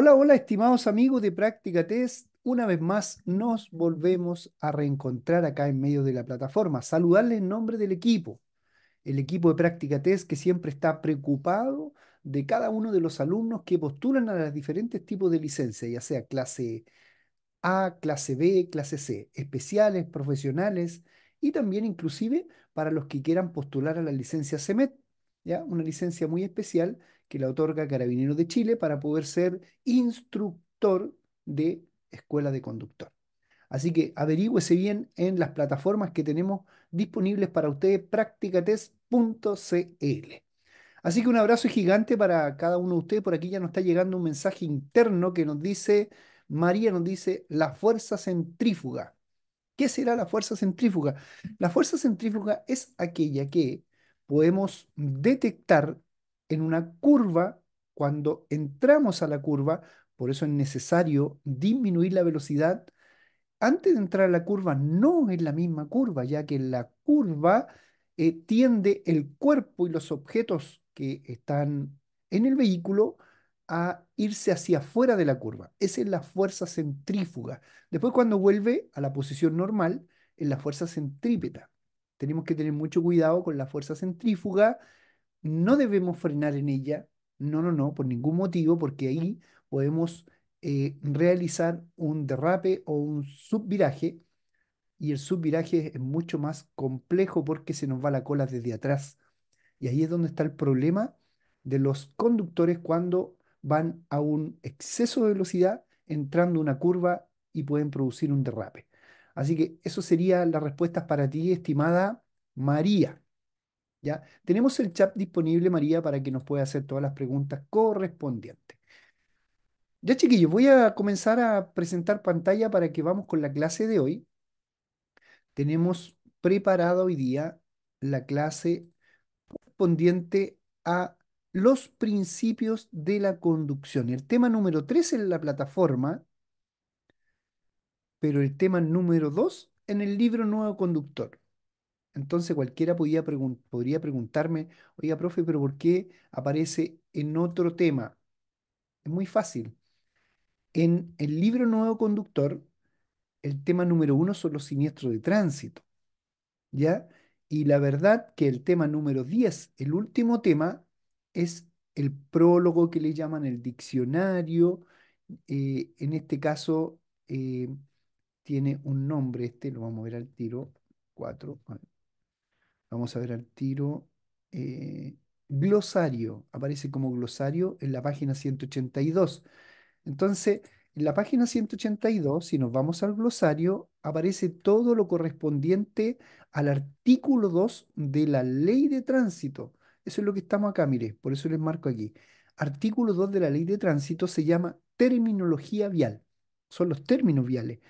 Hola, hola, estimados amigos de Práctica Test. Una vez más nos volvemos a reencontrar acá en medio de la plataforma. Saludarles en nombre del equipo, el equipo de Práctica Test que siempre está preocupado de cada uno de los alumnos que postulan a los diferentes tipos de licencias, ya sea clase A, clase B, clase C, especiales, profesionales y también inclusive para los que quieran postular a la licencia CEMET, ¿ya? una licencia muy especial que la otorga Carabineros de Chile para poder ser instructor de escuela de conductor. Así que averígüese bien en las plataformas que tenemos disponibles para ustedes, practicatest.cl. Así que un abrazo gigante para cada uno de ustedes. Por aquí ya nos está llegando un mensaje interno que nos dice, María nos dice, la fuerza centrífuga. ¿Qué será la fuerza centrífuga? La fuerza centrífuga es aquella que podemos detectar en una curva, cuando entramos a la curva, por eso es necesario disminuir la velocidad, antes de entrar a la curva no es la misma curva, ya que la curva eh, tiende el cuerpo y los objetos que están en el vehículo a irse hacia afuera de la curva. Esa es la fuerza centrífuga. Después cuando vuelve a la posición normal, es la fuerza centrípeta. Tenemos que tener mucho cuidado con la fuerza centrífuga no debemos frenar en ella, no, no, no, por ningún motivo, porque ahí podemos eh, realizar un derrape o un subviraje, y el subviraje es mucho más complejo porque se nos va la cola desde atrás. Y ahí es donde está el problema de los conductores cuando van a un exceso de velocidad entrando una curva y pueden producir un derrape. Así que eso sería la respuesta para ti, estimada María. ¿ya? Tenemos el chat disponible, María, para que nos pueda hacer todas las preguntas correspondientes. Ya, chiquillos, voy a comenzar a presentar pantalla para que vamos con la clase de hoy. Tenemos preparada hoy día la clase correspondiente a los principios de la conducción. El tema número 3 en la plataforma, pero el tema número 2 en el libro Nuevo Conductor. Entonces cualquiera podía podría preguntarme, oiga, profe, pero ¿por qué aparece en otro tema? Es muy fácil. En el libro Nuevo Conductor, el tema número uno son los siniestros de tránsito. ¿Ya? Y la verdad que el tema número 10, el último tema, es el prólogo que le llaman el diccionario. Eh, en este caso, eh, tiene un nombre, este lo vamos a ver al tiro, 4. Vamos a ver al tiro. Eh, glosario, aparece como glosario en la página 182. Entonces, en la página 182, si nos vamos al glosario, aparece todo lo correspondiente al artículo 2 de la ley de tránsito. Eso es lo que estamos acá, mire, por eso les marco aquí. Artículo 2 de la ley de tránsito se llama terminología vial. Son los términos viales.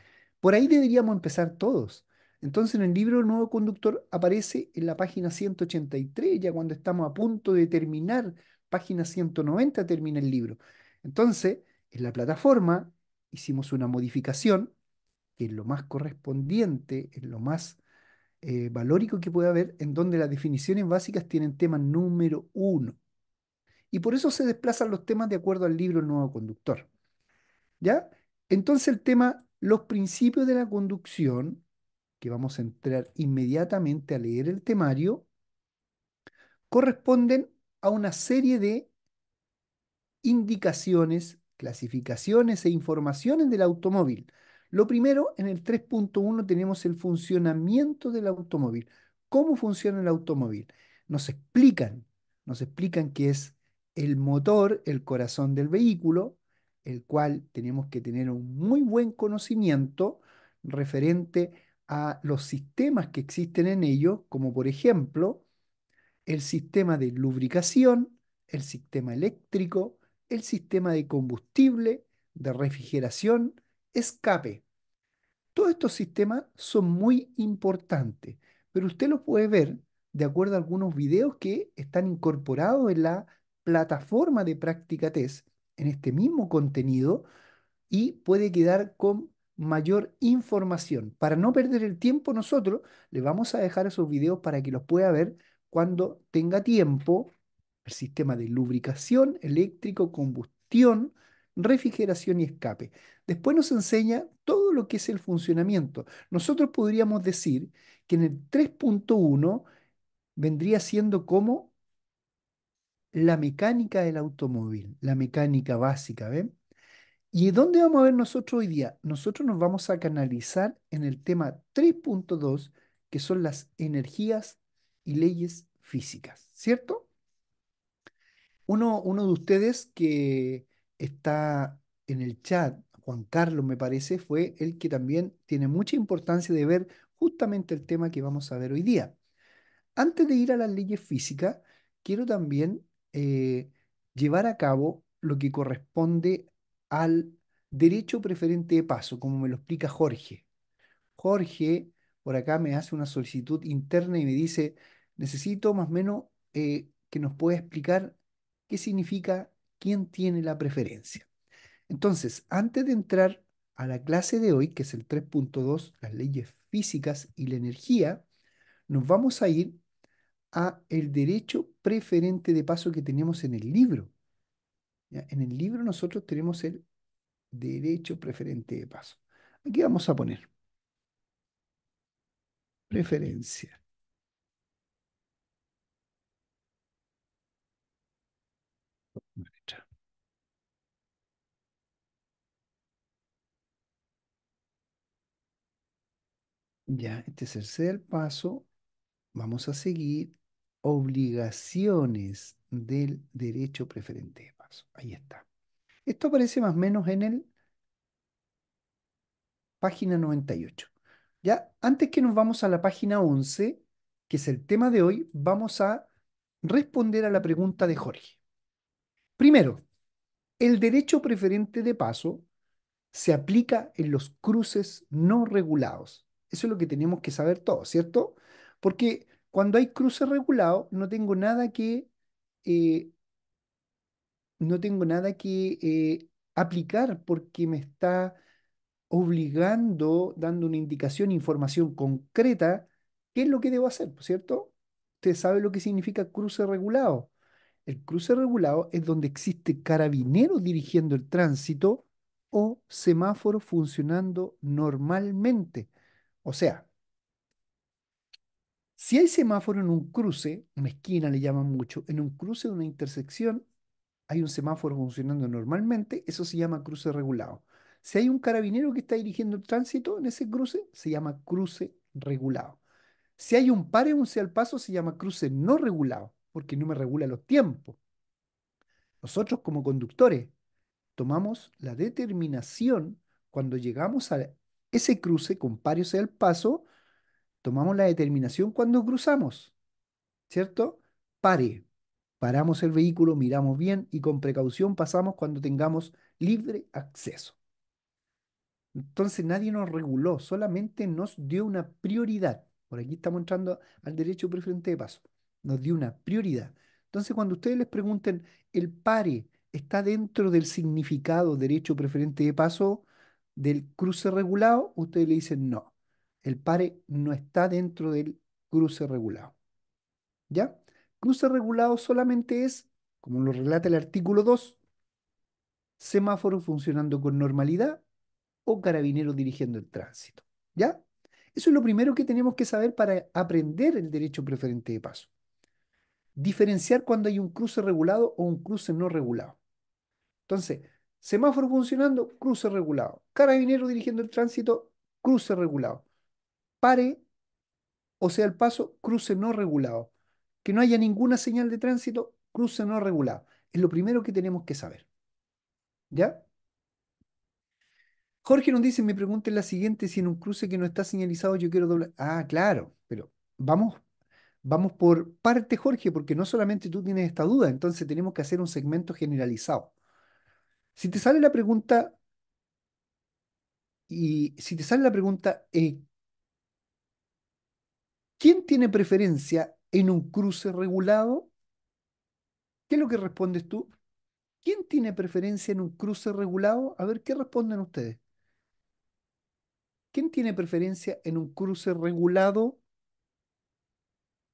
Por ahí deberíamos empezar todos. Entonces en el libro Nuevo Conductor aparece en la página 183, ya cuando estamos a punto de terminar, página 190 termina el libro. Entonces, en la plataforma hicimos una modificación, que es lo más correspondiente, es lo más eh, valórico que puede haber, en donde las definiciones básicas tienen tema número uno. Y por eso se desplazan los temas de acuerdo al libro Nuevo Conductor. ¿Ya? Entonces el tema, los principios de la conducción, que vamos a entrar inmediatamente a leer el temario, corresponden a una serie de indicaciones, clasificaciones e informaciones del automóvil. Lo primero, en el 3.1 tenemos el funcionamiento del automóvil. ¿Cómo funciona el automóvil? Nos explican, nos explican que es el motor, el corazón del vehículo, el cual tenemos que tener un muy buen conocimiento referente a los sistemas que existen en ellos, como por ejemplo el sistema de lubricación, el sistema eléctrico, el sistema de combustible, de refrigeración, escape. Todos estos sistemas son muy importantes, pero usted los puede ver de acuerdo a algunos videos que están incorporados en la plataforma de práctica test, en este mismo contenido, y puede quedar con mayor información. Para no perder el tiempo, nosotros le vamos a dejar esos videos para que los pueda ver cuando tenga tiempo. El sistema de lubricación, eléctrico, combustión, refrigeración y escape. Después nos enseña todo lo que es el funcionamiento. Nosotros podríamos decir que en el 3.1 vendría siendo como la mecánica del automóvil, la mecánica básica, ¿ven? ¿Y dónde vamos a ver nosotros hoy día? Nosotros nos vamos a canalizar en el tema 3.2, que son las energías y leyes físicas, ¿cierto? Uno, de ustedes que está en el chat, Juan Carlos me parece, fue el que también tiene mucha importancia de ver justamente el tema que vamos a ver hoy día. Antes de ir a las leyes físicas, quiero también eh, llevar a cabo lo que corresponde al derecho preferente de paso, como me lo explica Jorge. Jorge por acá me hace una solicitud interna y me dice, necesito más o menos eh, que nos pueda explicar qué significa quién tiene la preferencia. Entonces, antes de entrar a la clase de hoy, que es el 3.2, las leyes físicas y la energía, nos vamos a ir a el derecho preferente de paso que tenemos en el libro. En el libro nosotros tenemos el derecho preferente de paso. Aquí vamos a poner preferencia. Ya, este es el tercer paso. Vamos a seguir obligaciones del derecho preferente Ahí está. Esto aparece más o menos en el página 98. Ya, antes que nos vamos a la página 11, que es el tema de hoy, vamos a responder a la pregunta de Jorge. Primero, el derecho preferente de paso se aplica en los cruces no regulados. Eso es lo que tenemos que saber todos, ¿cierto? Porque cuando hay cruces regulados no tengo nada que eh, no tengo nada que eh, aplicar porque me está obligando, dando una indicación, información concreta, qué es lo que debo hacer, ¿cierto? Usted sabe lo que significa cruce regulado. El cruce regulado es donde existe carabineros dirigiendo el tránsito o semáforo funcionando normalmente. O sea, si hay semáforo en un cruce, una esquina le llaman mucho, en un cruce de una intersección, hay un semáforo funcionando normalmente, eso se llama cruce regulado. Si hay un carabinero que está dirigiendo el tránsito en ese cruce, se llama cruce regulado. Si hay un pare un al paso, se llama cruce no regulado, porque no me regula los tiempos. Nosotros como conductores tomamos la determinación cuando llegamos a ese cruce con pare o al paso, tomamos la determinación cuando cruzamos, ¿cierto? Pare, Paramos el vehículo, miramos bien y con precaución pasamos cuando tengamos libre acceso. Entonces nadie nos reguló, solamente nos dio una prioridad. Por aquí estamos entrando al derecho preferente de paso. Nos dio una prioridad. Entonces cuando ustedes les pregunten, ¿el pare está dentro del significado derecho preferente de paso del cruce regulado? Ustedes le dicen no. El pare no está dentro del cruce regulado. ¿Ya? Cruce regulado solamente es, como lo relata el artículo 2, semáforo funcionando con normalidad o carabinero dirigiendo el tránsito. ¿Ya? Eso es lo primero que tenemos que saber para aprender el derecho preferente de paso. Diferenciar cuando hay un cruce regulado o un cruce no regulado. Entonces, semáforo funcionando, cruce regulado. Carabinero dirigiendo el tránsito, cruce regulado. Pare, o sea, el paso, cruce no regulado no haya ninguna señal de tránsito, cruce no regulado. Es lo primero que tenemos que saber. ¿Ya? Jorge nos dice, me pregunta la siguiente, si en un cruce que no está señalizado yo quiero doblar. Ah, claro, pero vamos, vamos por parte, Jorge, porque no solamente tú tienes esta duda, entonces tenemos que hacer un segmento generalizado. Si te sale la pregunta, y si te sale la pregunta, eh, ¿quién tiene preferencia en un cruce regulado, ¿qué es lo que respondes tú? ¿Quién tiene preferencia en un cruce regulado? A ver, ¿qué responden ustedes? ¿Quién tiene preferencia en un cruce regulado?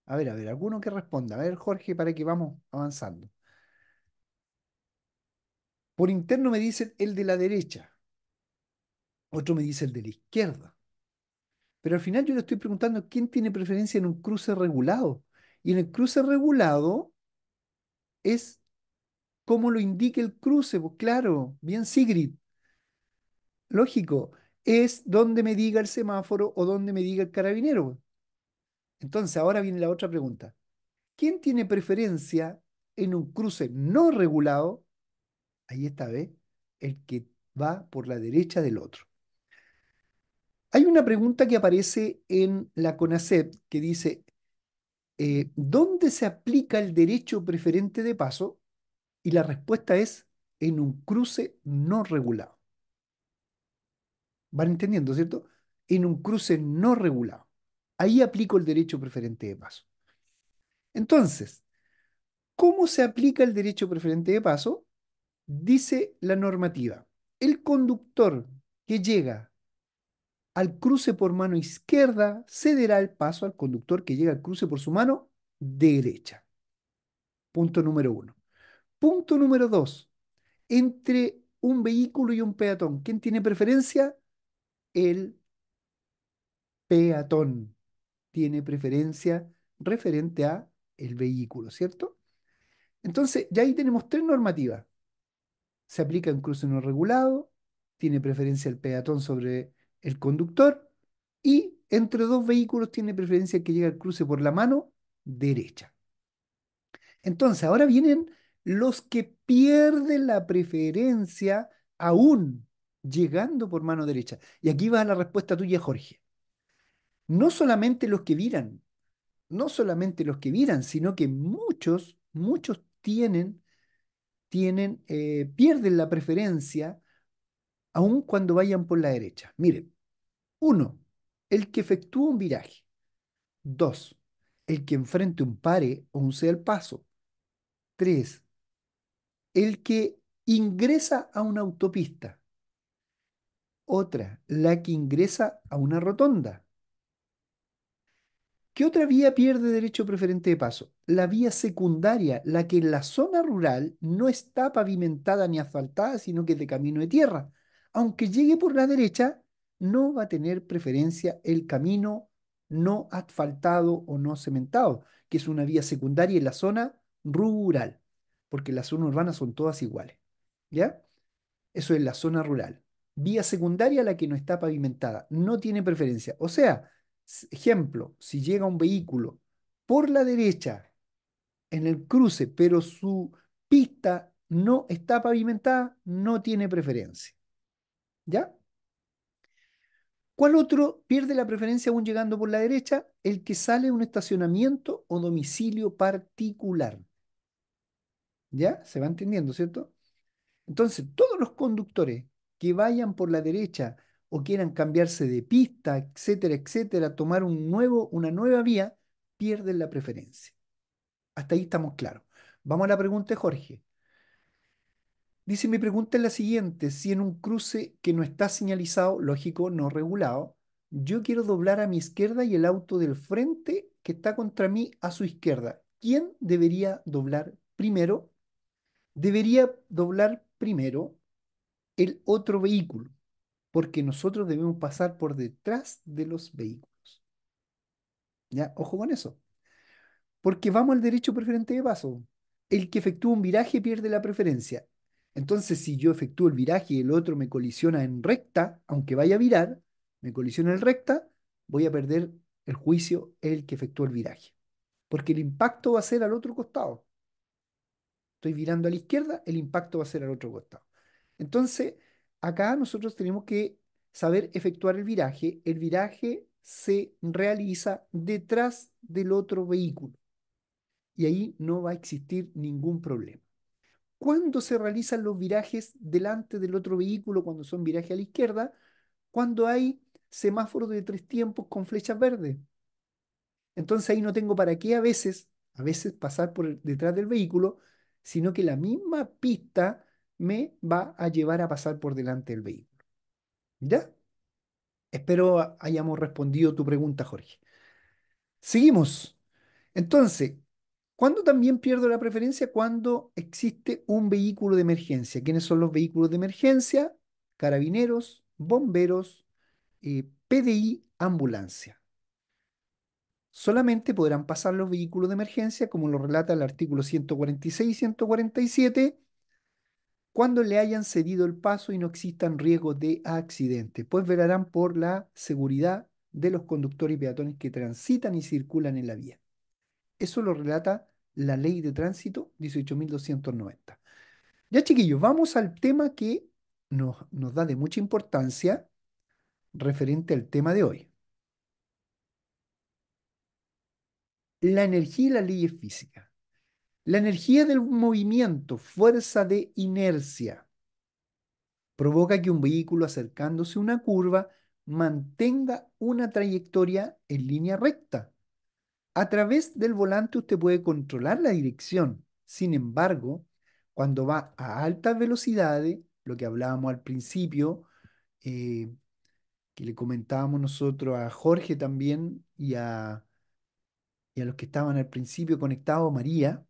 A ver, a ver, alguno que responda. A ver, Jorge, para que vamos avanzando. Por interno me dicen el de la derecha. Otro me dice el de la izquierda. Pero al final yo le estoy preguntando quién tiene preferencia en un cruce regulado. Y en el cruce regulado es como lo indique el cruce, pues claro, bien Sigrid. Lógico, es donde me diga el semáforo o donde me diga el carabinero. Entonces, ahora viene la otra pregunta. ¿Quién tiene preferencia en un cruce no regulado? Ahí está, vez El que va por la derecha del otro. Hay una pregunta que aparece en la CONACEP que dice, eh, ¿dónde se aplica el derecho preferente de paso? Y la respuesta es en un cruce no regulado. ¿Van entendiendo, cierto? En un cruce no regulado. Ahí aplico el derecho preferente de paso. Entonces, ¿cómo se aplica el derecho preferente de paso? Dice la normativa. El conductor que llega al cruce por mano izquierda cederá el paso al conductor que llega al cruce por su mano derecha. Punto número uno. Punto número dos. Entre un vehículo y un peatón, ¿quién tiene preferencia? El peatón tiene preferencia referente a el vehículo, ¿cierto? Entonces, ya ahí tenemos tres normativas. Se aplica en cruce no regulado, tiene preferencia el peatón sobre el conductor y entre dos vehículos tiene preferencia que llegue al cruce por la mano derecha. Entonces, ahora vienen los que pierden la preferencia aún llegando por mano derecha. Y aquí va la respuesta tuya, Jorge. No solamente los que viran, no solamente los que viran, sino que muchos, muchos tienen, tienen, eh, pierden la preferencia aún cuando vayan por la derecha. Miren, uno, el que efectúa un viraje. Dos, el que enfrente un pare o un sea el paso. Tres, el que ingresa a una autopista. Otra, la que ingresa a una rotonda. ¿Qué otra vía pierde derecho preferente de paso? La vía secundaria, la que en la zona rural no está pavimentada ni asfaltada, sino que es de camino de tierra. Aunque llegue por la derecha, no va a tener preferencia el camino no asfaltado o no cementado, que es una vía secundaria en la zona rural, porque las zonas urbanas son todas iguales. ¿Ya? Eso es la zona rural. Vía secundaria la que no está pavimentada, no tiene preferencia. O sea, ejemplo, si llega un vehículo por la derecha en el cruce, pero su pista no está pavimentada, no tiene preferencia. ¿Ya? ¿Cuál otro pierde la preferencia aún llegando por la derecha? El que sale de un estacionamiento o domicilio particular. ¿Ya? Se va entendiendo, ¿cierto? Entonces, todos los conductores que vayan por la derecha o quieran cambiarse de pista, etcétera, etcétera, tomar un nuevo, una nueva vía, pierden la preferencia. Hasta ahí estamos claros. Vamos a la pregunta de Jorge. Dice, mi pregunta es la siguiente, si en un cruce que no está señalizado, lógico, no regulado, yo quiero doblar a mi izquierda y el auto del frente que está contra mí a su izquierda, ¿quién debería doblar primero? Debería doblar primero el otro vehículo, porque nosotros debemos pasar por detrás de los vehículos. ¿Ya? Ojo con eso. Porque vamos al derecho preferente de paso. El que efectúa un viraje pierde la preferencia. Entonces, si yo efectúo el viraje y el otro me colisiona en recta, aunque vaya a virar, me colisiona en recta, voy a perder el juicio el que efectuó el viraje. Porque el impacto va a ser al otro costado. Estoy virando a la izquierda, el impacto va a ser al otro costado. Entonces, acá nosotros tenemos que saber efectuar el viraje. El viraje se realiza detrás del otro vehículo. Y ahí no va a existir ningún problema cuándo se realizan los virajes delante del otro vehículo, cuando son viraje a la izquierda, cuando hay semáforos de tres tiempos con flechas verdes. Entonces ahí no tengo para qué a veces, a veces pasar por detrás del vehículo, sino que la misma pista me va a llevar a pasar por delante del vehículo. ¿Ya? Espero hayamos respondido tu pregunta, Jorge. Seguimos. Entonces, ¿Cuándo también pierdo la preferencia? Cuando existe un vehículo de emergencia. ¿Quiénes son los vehículos de emergencia? Carabineros, bomberos, eh, PDI, ambulancia. Solamente podrán pasar los vehículos de emergencia, como lo relata el artículo 146 y 147, cuando le hayan cedido el paso y no existan riesgos de accidente, pues velarán por la seguridad de los conductores y peatones que transitan y circulan en la vía. Eso lo relata la ley de tránsito 18.290. Ya chiquillos, vamos al tema que nos, da de mucha importancia referente al tema de hoy. La energía y ley leyes física La energía del movimiento, fuerza de inercia, provoca que un vehículo acercándose a una curva mantenga una trayectoria en línea recta a través del volante usted puede controlar la dirección. Sin embargo, cuando va a altas velocidades, lo que hablábamos al principio, eh, que le comentábamos nosotros a Jorge también y a, y a los que estaban al principio conectados, María,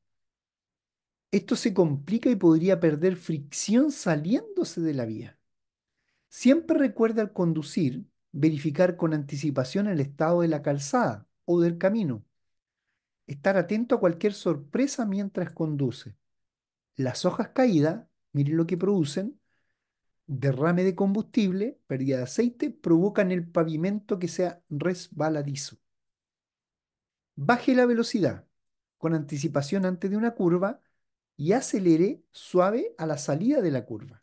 esto se complica y podría perder fricción saliéndose de la vía. Siempre recuerda al conducir verificar con anticipación el estado de la calzada o del camino estar atento a cualquier sorpresa mientras conduce. Las hojas caídas, miren lo que producen, derrame de combustible, pérdida de aceite, provocan el pavimento que sea resbaladizo. Baje la velocidad con anticipación antes de una curva y acelere suave a la salida de la curva.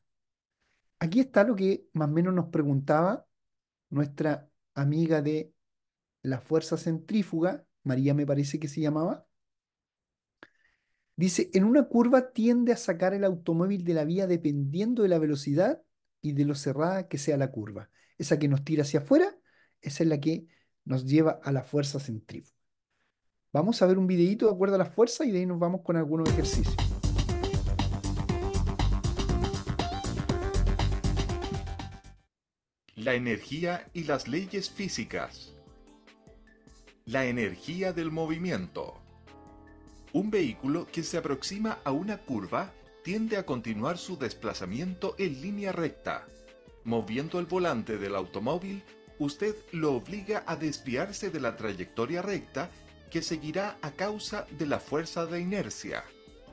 Aquí está lo que más o menos nos preguntaba nuestra amiga de la fuerza centrífuga, María me parece que se llamaba. Dice, en una curva tiende a sacar el automóvil de la vía dependiendo de la velocidad y de lo cerrada que sea la curva. Esa que nos tira hacia afuera, esa es la que nos lleva a la fuerza centrífuga. Vamos a ver un videito de acuerdo a la fuerza y de ahí nos vamos con algunos ejercicios. La energía y las leyes físicas la energía del movimiento. Un vehículo que se aproxima a una curva tiende a continuar su desplazamiento en línea recta. Moviendo el volante del automóvil, usted lo obliga a desviarse de la trayectoria recta que seguirá a causa de la fuerza de inercia.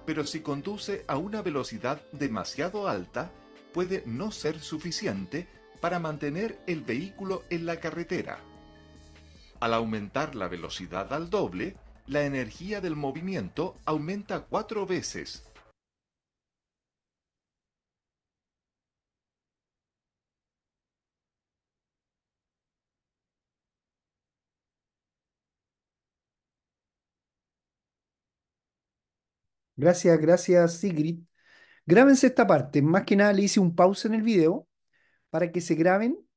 Pero si conduce a una velocidad demasiado alta, puede no ser suficiente para mantener el vehículo en la carretera. Al aumentar la velocidad al doble, la energía del movimiento aumenta cuatro veces. Gracias, gracias Sigrid. Grábense esta parte. Más que nada le hice un pause en el video para que se graben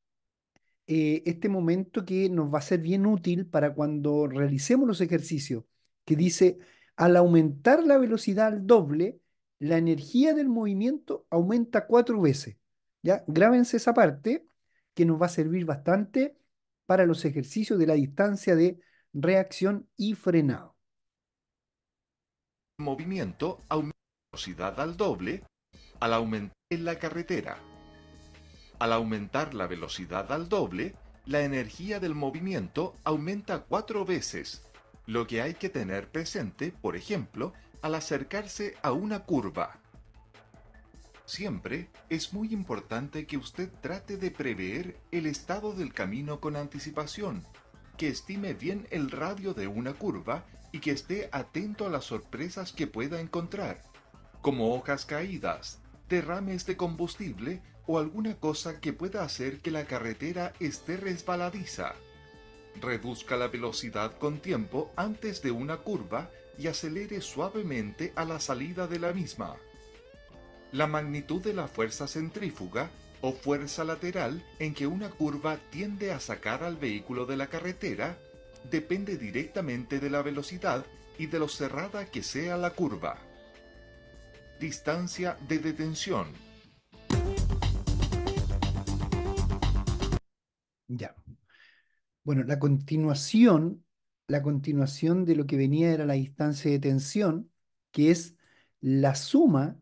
eh, este momento que nos va a ser bien útil para cuando realicemos los ejercicios, que dice, al aumentar la velocidad al doble, la energía del movimiento aumenta cuatro veces. ¿Ya? Grábense esa parte que nos va a servir bastante para los ejercicios de la distancia de reacción y frenado. Movimiento aumenta la velocidad al doble al aumentar en la carretera. Al aumentar la velocidad al doble, la energía del movimiento aumenta cuatro veces, lo que hay que tener presente, por ejemplo, al acercarse a una curva. Siempre es muy importante que usted trate de prever el estado del camino con anticipación, que estime bien el radio de una curva y que esté atento a las sorpresas que pueda encontrar, como hojas caídas, derrames de combustible o alguna cosa que pueda hacer que la carretera esté resbaladiza. Reduzca la velocidad con tiempo antes de una curva y acelere suavemente a la salida de la misma. La magnitud de la fuerza centrífuga o fuerza lateral en que una curva tiende a sacar al vehículo de la carretera depende directamente de la velocidad y de lo cerrada que sea la curva. Distancia de detención Ya. Bueno, la continuación, la continuación de lo que venía era la distancia de tensión, que es la suma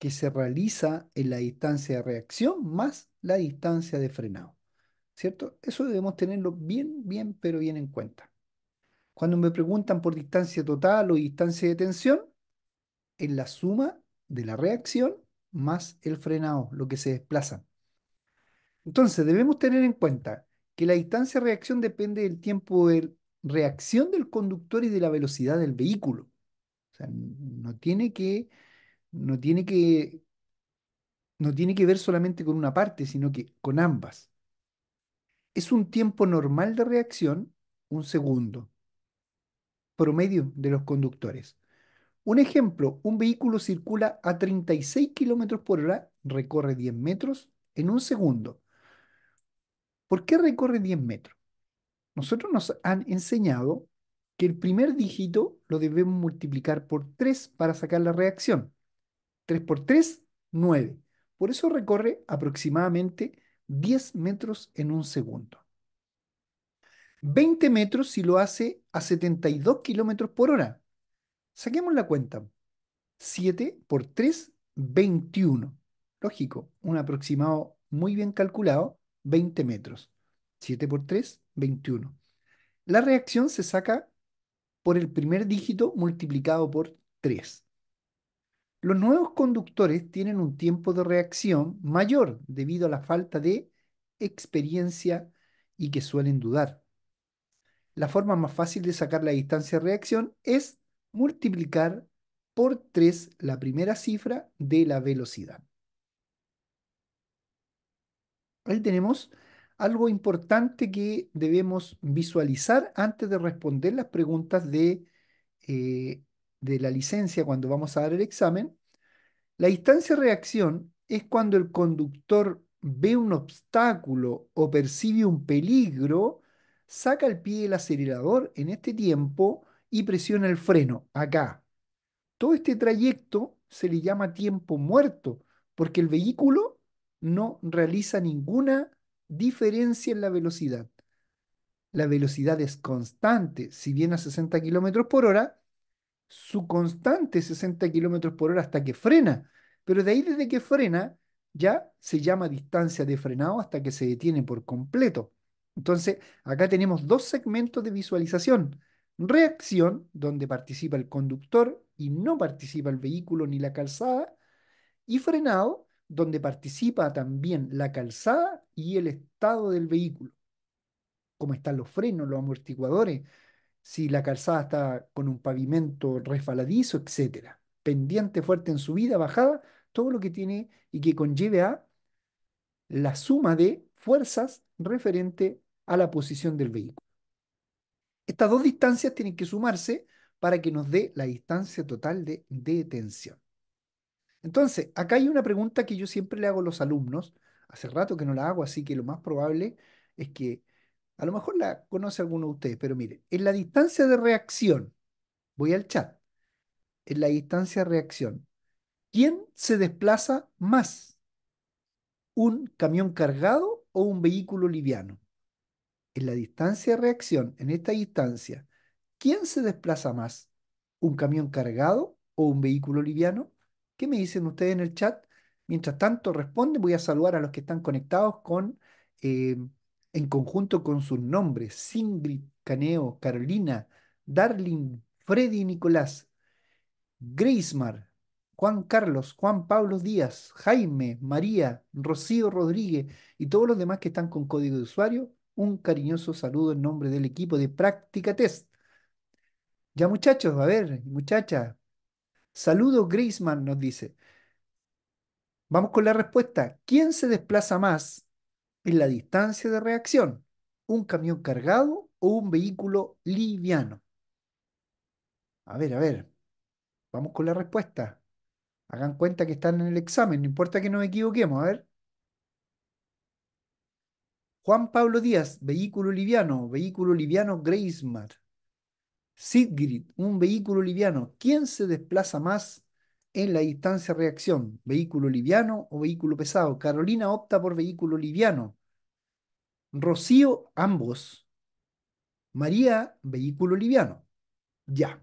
que se realiza en la distancia de reacción más la distancia de frenado. ¿Cierto? Eso debemos tenerlo bien, bien, pero bien en cuenta. Cuando me preguntan por distancia total o distancia de tensión, es la suma de la reacción más el frenado, lo que se desplaza. Entonces, debemos tener en cuenta que la distancia de reacción depende del tiempo de reacción del conductor y de la velocidad del vehículo. O sea, no tiene que, no tiene que, no tiene que ver solamente con una parte, sino que con ambas. Es un tiempo normal de reacción, un segundo, promedio de los conductores. Un ejemplo, un vehículo circula a 36 kilómetros por hora, recorre 10 metros en un segundo ¿Por qué recorre 10 metros? Nosotros nos han enseñado que el primer dígito lo debemos multiplicar por 3 para sacar la reacción. 3 por 3, 9. Por eso recorre aproximadamente 10 metros en un segundo. 20 metros si lo hace a 72 kilómetros por hora. Saquemos la cuenta. 7 por 3, 21. Lógico, un aproximado muy bien calculado 20 metros. 7 por 3, 21. La reacción se saca por el primer dígito multiplicado por 3. Los nuevos conductores tienen un tiempo de reacción mayor debido a la falta de experiencia y que suelen dudar. La forma más fácil de sacar la distancia de reacción es multiplicar por 3 la primera cifra de la velocidad. Ahí tenemos algo importante que debemos visualizar antes de responder las preguntas de, eh, de la licencia cuando vamos a dar el examen. La distancia de reacción es cuando el conductor ve un obstáculo o percibe un peligro, saca el pie del acelerador en este tiempo y presiona el freno acá. Todo este trayecto se le llama tiempo muerto porque el vehículo no realiza ninguna diferencia en la velocidad. La velocidad es constante, si viene a 60 km por hora, su constante es 60 km por hora hasta que frena. Pero de ahí desde que frena, ya se llama distancia de frenado hasta que se detiene por completo. Entonces, acá tenemos dos segmentos de visualización. Reacción, donde participa el conductor y no participa el vehículo ni la calzada. Y frenado, donde participa también la calzada y el estado del vehículo, cómo están los frenos, los amortiguadores, si la calzada está con un pavimento resbaladizo, etcétera, pendiente fuerte en subida, bajada, todo lo que tiene y que conlleve a la suma de fuerzas referente a la posición del vehículo. Estas dos distancias tienen que sumarse para que nos dé la distancia total de detención. Entonces, acá hay una pregunta que yo siempre le hago a los alumnos, hace rato que no la hago, así que lo más probable es que a lo mejor la conoce alguno de ustedes, pero mire, en la distancia de reacción, voy al chat, en la distancia de reacción, ¿quién se desplaza más? ¿Un camión cargado o un vehículo liviano? En la distancia de reacción, en esta distancia, ¿quién se desplaza más? ¿Un camión cargado o un vehículo liviano? ¿Qué me dicen ustedes en el chat? Mientras tanto, responde, voy a saludar a los que están conectados con, eh, en conjunto con sus nombres, Singri, Caneo, Carolina, Darling, Freddy, Nicolás, Grismar, Juan Carlos, Juan Pablo Díaz, Jaime, María, Rocío Rodríguez y todos los demás que están con código de usuario, un cariñoso saludo en nombre del equipo de Práctica Test. Ya muchachos, a ver, muchachas, Saludo Griezmann nos dice. Vamos con la respuesta. ¿Quién se desplaza más en la distancia de reacción? ¿Un camión cargado o un vehículo liviano? A ver, a ver. Vamos con la respuesta. Hagan cuenta que están en el examen, no importa que nos equivoquemos. A ver. Juan Pablo Díaz, vehículo liviano, vehículo liviano Griezmann. Sidgrid, un vehículo liviano. ¿Quién se desplaza más en la distancia de reacción? ¿Vehículo liviano o vehículo pesado? Carolina opta por vehículo liviano. Rocío, ambos. María, vehículo liviano. Ya.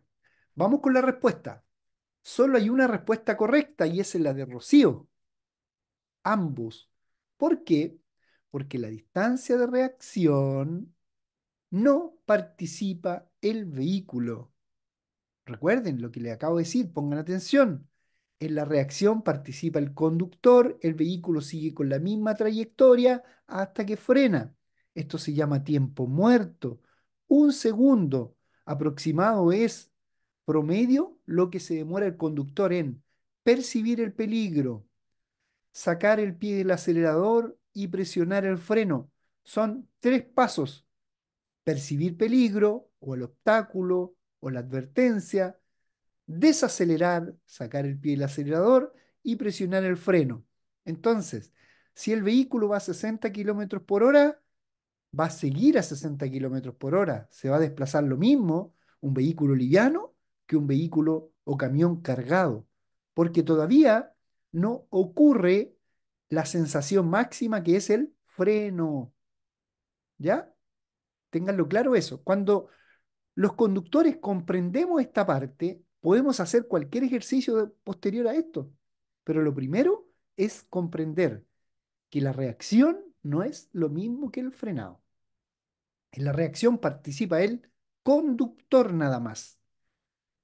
Vamos con la respuesta. Solo hay una respuesta correcta y es la de Rocío. Ambos. ¿Por qué? Porque la distancia de reacción no participa el vehículo. Recuerden lo que le acabo de decir, pongan atención. En la reacción participa el conductor, el vehículo sigue con la misma trayectoria hasta que frena. Esto se llama tiempo muerto. Un segundo aproximado es promedio lo que se demora el conductor en percibir el peligro, sacar el pie del acelerador y presionar el freno. Son tres pasos. Percibir peligro, o el obstáculo o la advertencia, desacelerar, sacar el pie del acelerador y presionar el freno. Entonces, si el vehículo va a 60 kilómetros por hora, va a seguir a 60 kilómetros por hora. Se va a desplazar lo mismo un vehículo liviano que un vehículo o camión cargado, porque todavía no ocurre la sensación máxima que es el freno. ¿Ya? Ténganlo claro eso. Cuando los conductores comprendemos esta parte, podemos hacer cualquier ejercicio posterior a esto, pero lo primero es comprender que la reacción no es lo mismo que el frenado. En la reacción participa el conductor nada más,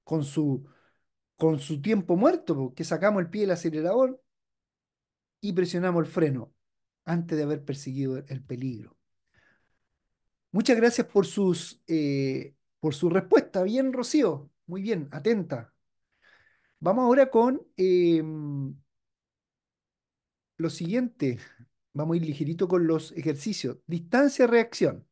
con su, con su tiempo muerto, porque sacamos el pie del acelerador y presionamos el freno antes de haber perseguido el peligro. Muchas gracias por sus eh, por su respuesta. Bien, Rocío. Muy bien, atenta. Vamos ahora con em, lo siguiente. Vamos a ir ligerito con los ejercicios. Distancia-reacción.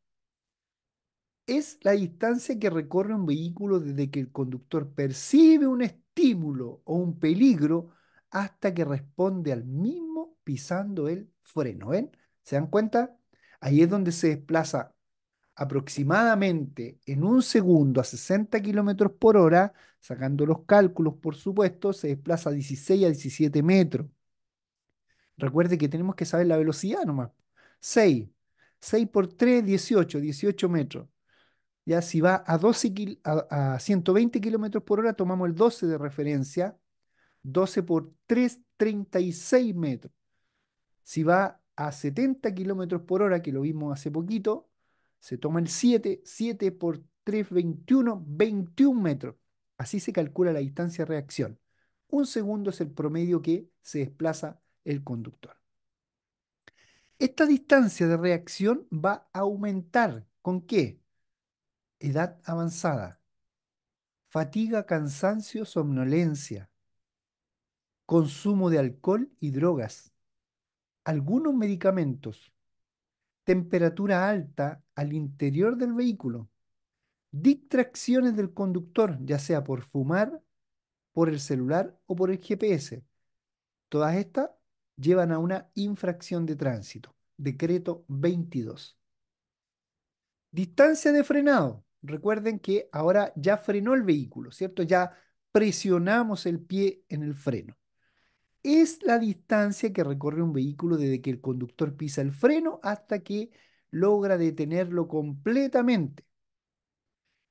Es la distancia que recorre un vehículo desde que el conductor percibe un estímulo o un peligro hasta que responde al mismo pisando el freno. ¿Ven? ¿Se dan cuenta? Ahí es donde se desplaza aproximadamente en un segundo a 60 kilómetros por hora, sacando los cálculos, por supuesto, se desplaza a 16 a 17 metros. Recuerde que tenemos que saber la velocidad nomás. 6. 6 por 3, 18, 18 metros. Ya si va a, 12 a 120 kilómetros por hora, tomamos el 12 de referencia. 12 por 3, 36 metros. Si va a 70 kilómetros por hora, que lo vimos hace poquito, se toma el 7, 7 por 3, 21, 21 metros. Así se calcula la distancia de reacción. Un segundo es el promedio que se desplaza el conductor. Esta distancia de reacción va a aumentar. ¿Con qué? Edad avanzada. Fatiga, cansancio, somnolencia. Consumo de alcohol y drogas. Algunos medicamentos temperatura alta al interior del vehículo, distracciones del conductor, ya sea por fumar, por el celular o por el GPS. Todas estas llevan a una infracción de tránsito. Decreto 22. Distancia de frenado. Recuerden que ahora ya frenó el vehículo, ¿cierto? Ya presionamos el pie en el freno es la distancia que recorre un vehículo desde que el conductor pisa el freno hasta que logra detenerlo completamente.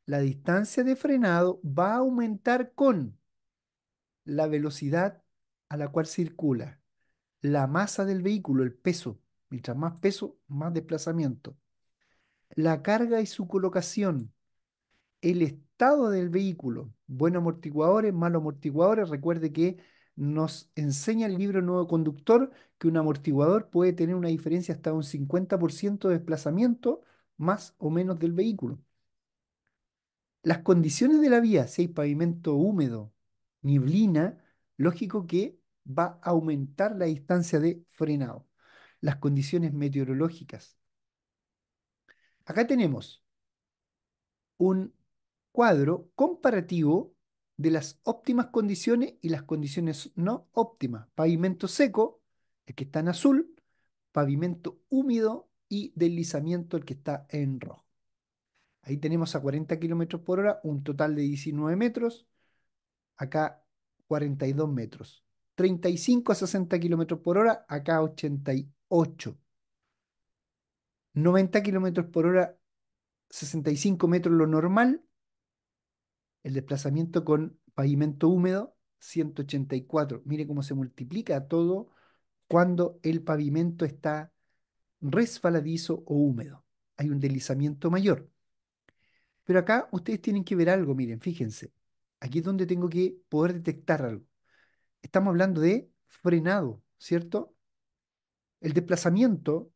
La distancia de frenado va a aumentar con la velocidad a la cual circula, la masa del vehículo, el peso. Mientras más peso, más desplazamiento. La carga y su colocación. El estado del vehículo. Buenos amortiguadores, malos amortiguadores. Recuerde que nos enseña el libro Nuevo Conductor que un amortiguador puede tener una diferencia hasta un 50% de desplazamiento más o menos del vehículo. Las condiciones de la vía, si hay pavimento húmedo, niblina, lógico que va a aumentar la distancia de frenado. Las condiciones meteorológicas. Acá tenemos un cuadro comparativo de las óptimas condiciones y las condiciones no óptimas. Pavimento seco, el que está en azul, pavimento húmedo y deslizamiento, el que está en rojo. Ahí tenemos a 40 km por hora, un total de 19 metros. Acá 42 metros. 35 a 60 km por hora, acá 88. 90 km por hora, 65 metros lo normal, el desplazamiento con pavimento húmedo, 184. Mire cómo se multiplica todo cuando el pavimento está resbaladizo o húmedo. Hay un deslizamiento mayor. Pero acá ustedes tienen que ver algo, miren, fíjense. Aquí es donde tengo que poder detectar algo. Estamos hablando de frenado, ¿cierto? El desplazamiento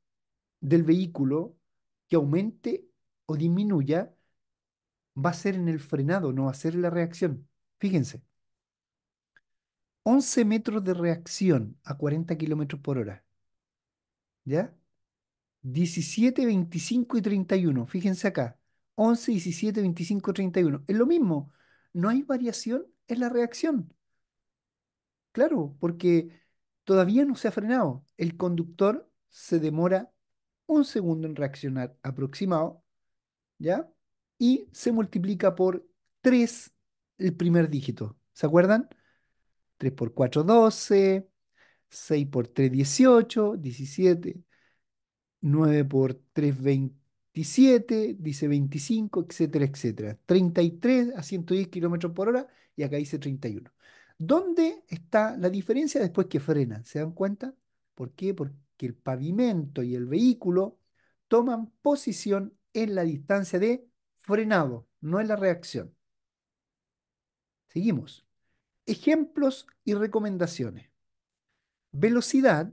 del vehículo que aumente o disminuya va a ser en el frenado, no va a ser la reacción. Fíjense. 11 metros de reacción a 40 kilómetros por hora. ¿Ya? 17, 25 y 31. Fíjense acá. 11, 17, 25, 31. Es lo mismo. No hay variación, en la reacción. Claro, porque todavía no se ha frenado. El conductor se demora un segundo en reaccionar aproximado, ¿ya? y se multiplica por 3 el primer dígito. ¿Se acuerdan? 3 por 4, 12. 6 por 3, 18. 17. 9 por 3, 27. Dice 25, etcétera, etcétera. 33 a 110 kilómetros por hora y acá dice 31. ¿Dónde está la diferencia después que frenan? ¿Se dan cuenta? ¿Por qué? Porque el pavimento y el vehículo toman posición en la distancia de frenado, no es la reacción. Seguimos. Ejemplos y recomendaciones. Velocidad,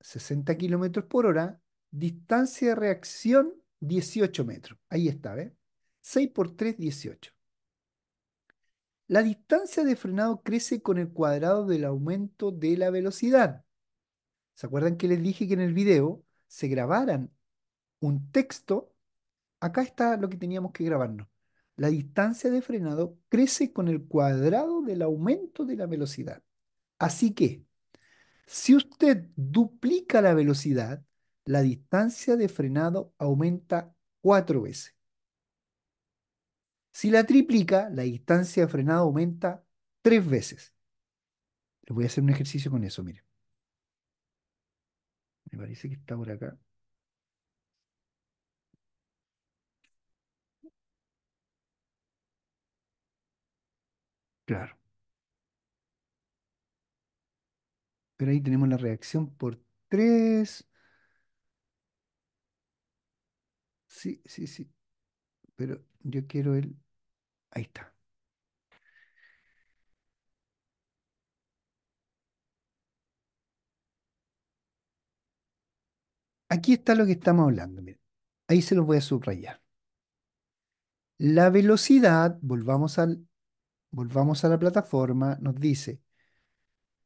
60 kilómetros por hora. Distancia de reacción, 18 metros. Ahí está, ¿ves? 6 por 3, 18. La distancia de frenado crece con el cuadrado del aumento de la velocidad. ¿Se acuerdan que les dije que en el video se grabaran un texto acá está lo que teníamos que grabarnos. La distancia de frenado crece con el cuadrado del aumento de la velocidad. Así que, si usted duplica la velocidad, la distancia de frenado aumenta cuatro veces. Si la triplica, la distancia de frenado aumenta tres veces. Les voy a hacer un ejercicio con eso, Mire. Me parece que está por acá. Claro. Pero ahí tenemos la reacción por 3. Sí, sí, sí. Pero yo quiero el... Ahí está. Aquí está lo que estamos hablando. Ahí se los voy a subrayar. La velocidad, volvamos al volvamos a la plataforma, nos dice,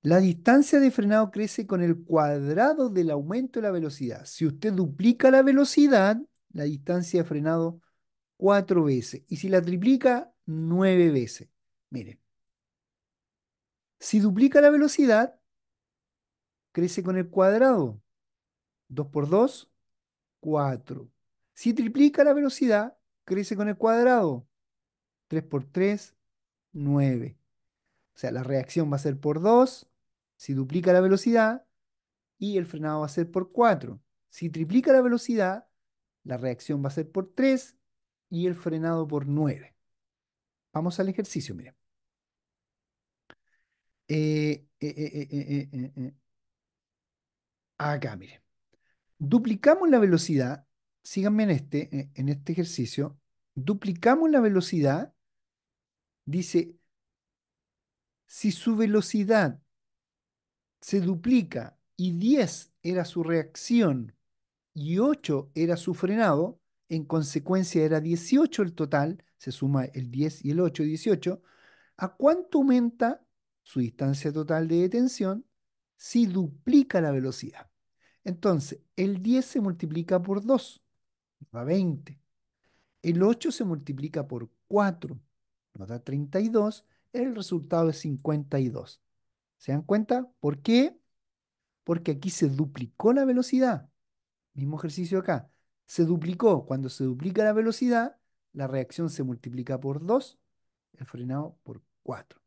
la distancia de frenado crece con el cuadrado del aumento de la velocidad. Si usted duplica la velocidad, la distancia de frenado cuatro veces. Y si la triplica, nueve veces. Miren, si duplica la velocidad, crece con el cuadrado. 2 por 2, 4. Si triplica la velocidad, crece con el cuadrado. 3 por 3, 9. O sea, la reacción va a ser por 2 si duplica la velocidad y el frenado va a ser por 4. Si triplica la velocidad, la reacción va a ser por 3 y el frenado por 9. Vamos al ejercicio, miren. Eh, eh, eh, Acá, miren. Duplicamos la velocidad, síganme en este, en este ejercicio, duplicamos la velocidad Dice, si su velocidad se duplica y 10 era su reacción y 8 era su frenado, en consecuencia era 18 el total, se suma el 10 y el 8, 18, ¿a cuánto aumenta su distancia total de detención si duplica la velocidad? Entonces, el 10 se multiplica por 2, a 20. El 8 se multiplica por 4, nos da 32, el resultado es 52. ¿Se dan cuenta? ¿Por qué? Porque aquí se duplicó la velocidad. Mismo ejercicio acá. Se duplicó. Cuando se duplica la velocidad, la reacción se multiplica por 2, el frenado por 4.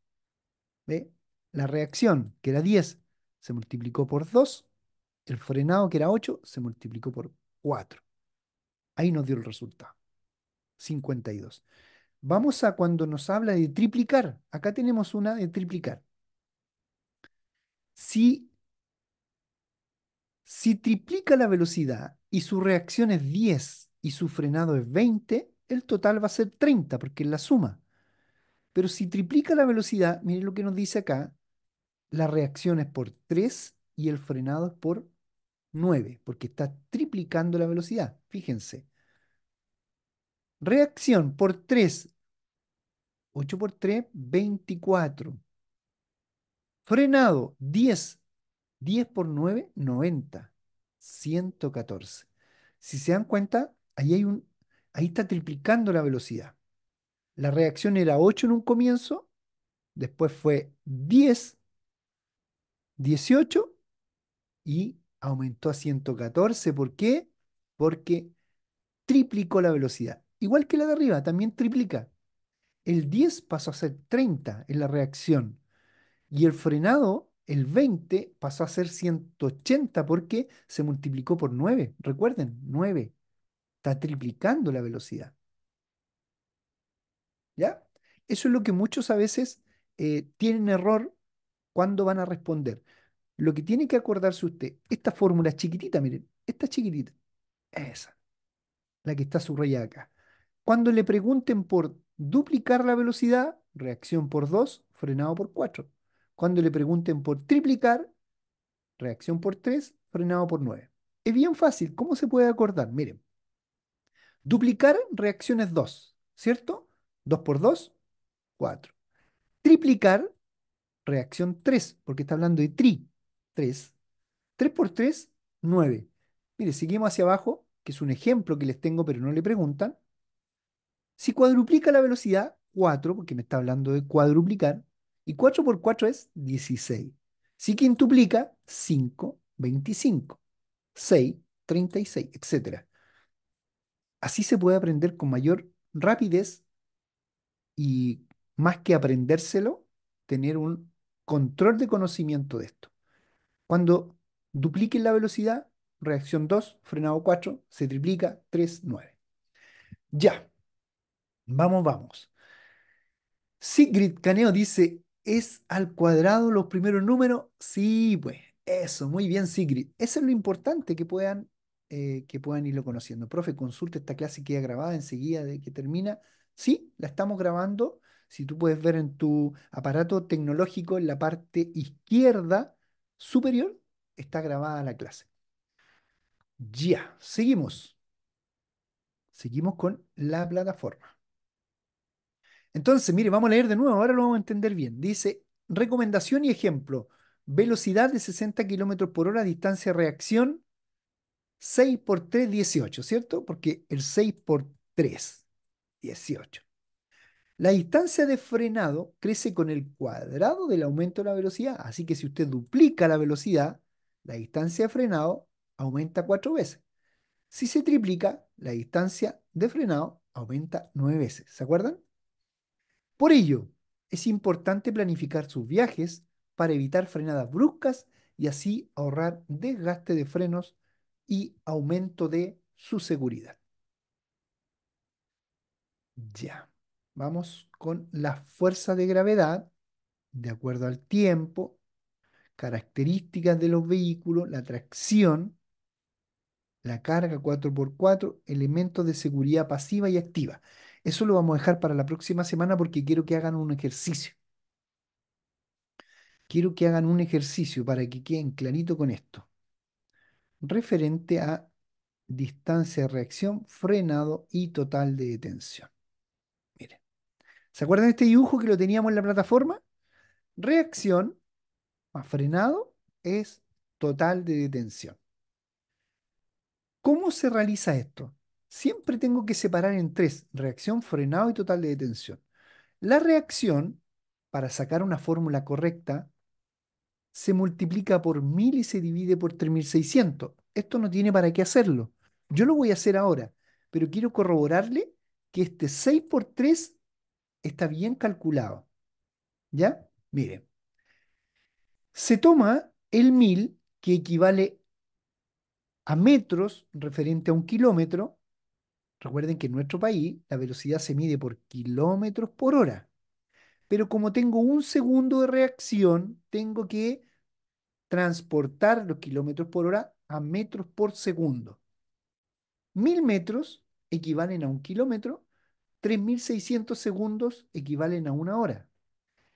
¿Ve? La reacción, que era 10, se multiplicó por 2, el frenado, que era 8, se multiplicó por 4. Ahí nos dio el resultado. 52. Vamos a cuando nos habla de triplicar. Acá tenemos una de triplicar. Si, si triplica la velocidad y su reacción es 10 y su frenado es 20, el total va a ser 30 porque es la suma. Pero si triplica la velocidad, miren lo que nos dice acá, la reacción es por 3 y el frenado es por 9, porque está triplicando la velocidad. Fíjense. Reacción por 3 8 por 3, 24. Frenado, 10. 10 por 9, 90. 114. Si se dan cuenta, ahí, hay un, ahí está triplicando la velocidad. La reacción era 8 en un comienzo, después fue 10, 18 y aumentó a 114. ¿Por qué? Porque triplicó la velocidad. Igual que la de arriba, también triplica el 10 pasó a ser 30 en la reacción y el frenado, el 20, pasó a ser 180 porque se multiplicó por 9. Recuerden, 9. Está triplicando la velocidad. ¿Ya? Eso es lo que muchos a veces eh, tienen error cuando van a responder. Lo que tiene que acordarse usted, esta fórmula chiquitita, miren, esta chiquitita, esa, la que está subrayada acá. Cuando le pregunten por duplicar la velocidad, reacción por 2, frenado por 4. Cuando le pregunten por triplicar, reacción por 3, frenado por 9. Es bien fácil, ¿cómo se puede acordar? Miren, duplicar reacción 2, ¿cierto? 2 por 2, 4. Triplicar reacción 3, porque está hablando de tri, 3. 3 por 3, 9. Mire, seguimos hacia abajo, que es un ejemplo que les tengo, pero no le preguntan. Si cuadruplica la velocidad, 4, porque me está hablando de cuadruplicar, y 4 por 4 es 16. Si quintuplica, 5, 25. 6, 36, etc. Así se puede aprender con mayor rapidez y más que aprendérselo, tener un control de conocimiento de esto. Cuando dupliquen la velocidad, reacción 2, frenado 4, se triplica 3, 9. Ya, Vamos, vamos. Sigrid Caneo dice, ¿es al cuadrado los primeros números? Sí, pues, eso, muy bien, Sigrid. Eso es lo importante que puedan, eh, que puedan irlo conociendo. Profe, consulta esta clase que queda grabada enseguida de que termina. Sí, la estamos grabando. Si tú puedes ver en tu aparato tecnológico, en la parte izquierda superior, está grabada la clase. Ya, seguimos. Seguimos con la plataforma. Entonces, mire, vamos a leer de nuevo, ahora lo vamos a entender bien. Dice, recomendación y ejemplo. Velocidad de 60 km por hora, distancia de reacción 6 por 3, 18, ¿cierto? Porque el 6 por 3, 18. La distancia de frenado crece con el cuadrado del aumento de la velocidad. Así que si usted duplica la velocidad, la distancia de frenado aumenta cuatro veces. Si se triplica, la distancia de frenado aumenta nueve veces. ¿Se acuerdan? Por ello, es importante planificar sus viajes para evitar frenadas bruscas y así ahorrar desgaste de frenos y aumento de su seguridad. Ya, vamos con la fuerza de gravedad, de acuerdo al tiempo, características de los vehículos, la tracción, la carga 4x4, elementos de seguridad pasiva y activa. Eso lo vamos a dejar para la próxima semana porque quiero que hagan un ejercicio. Quiero que hagan un ejercicio para que queden clarito con esto. Referente a distancia de reacción, frenado y total de detención. Miren. ¿Se acuerdan de este dibujo que lo teníamos en la plataforma? Reacción más frenado es total de detención. ¿Cómo se realiza esto? siempre tengo que separar en tres, reacción, frenado y total de detención. La reacción, para sacar una fórmula correcta, se multiplica por 1000 y se divide por 3600. Esto no tiene para qué hacerlo. Yo lo voy a hacer ahora, pero quiero corroborarle que este 6 por 3 está bien calculado. ¿Ya? mire. Se toma el 1000, que equivale a metros referente a un kilómetro, Recuerden que en nuestro país la velocidad se mide por kilómetros por hora. Pero como tengo un segundo de reacción, tengo que transportar los kilómetros por hora a metros por segundo. Mil metros equivalen a un kilómetro, 3.600 segundos equivalen a una hora.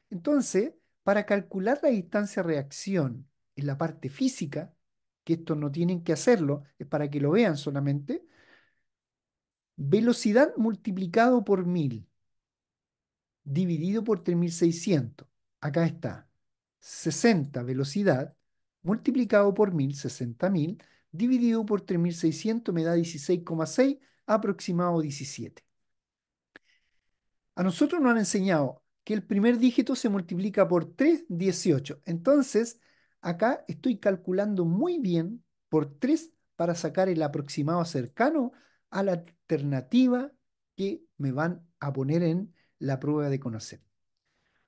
Entonces, para calcular la distancia de reacción en la parte física, que esto no tienen que hacerlo, es para que lo vean solamente, Velocidad multiplicado por 1000 dividido por 3600. Acá está. 60 velocidad multiplicado por 1000, 60.000, dividido por 3600 me da 16,6, aproximado 17. A nosotros nos han enseñado que el primer dígito se multiplica por 3, 18. Entonces, acá estoy calculando muy bien por 3 para sacar el aproximado cercano a la alternativa que me van a poner en la prueba de conocer.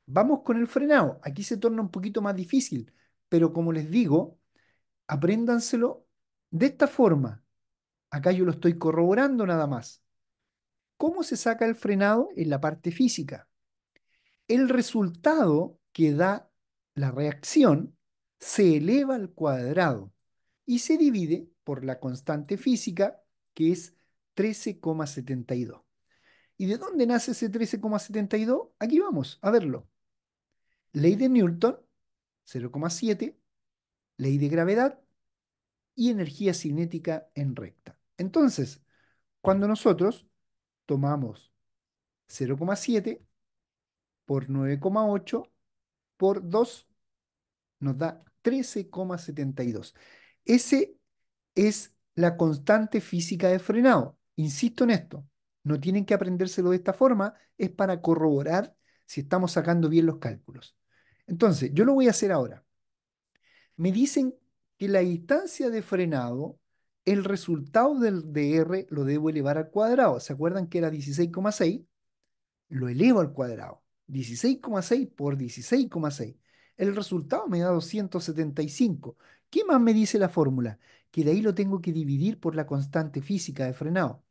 Vamos con el frenado. Aquí se torna un poquito más difícil, pero como les digo, apréndanselo de esta forma. Acá yo lo estoy corroborando nada más. ¿Cómo se saca el frenado en la parte física? El resultado que da la reacción se eleva al cuadrado y se divide por la constante física, que es 13,72. ¿Y de dónde nace ese 13,72? Aquí vamos a verlo. Ley de Newton, 0,7, ley de gravedad y energía cinética en recta. Entonces, cuando nosotros tomamos 0,7 por 9,8 por 2, nos da 13,72. Ese es la constante física de frenado. Insisto en esto, no tienen que aprendérselo de esta forma, es para corroborar si estamos sacando bien los cálculos. Entonces, yo lo voy a hacer ahora. Me dicen que la distancia de frenado, el resultado del DR lo debo elevar al cuadrado. ¿Se acuerdan que era 16,6? Lo elevo al cuadrado. 16,6 por 16,6. El resultado me da 275. ¿Qué más me dice la fórmula? Que de ahí lo tengo que dividir por la constante física de frenado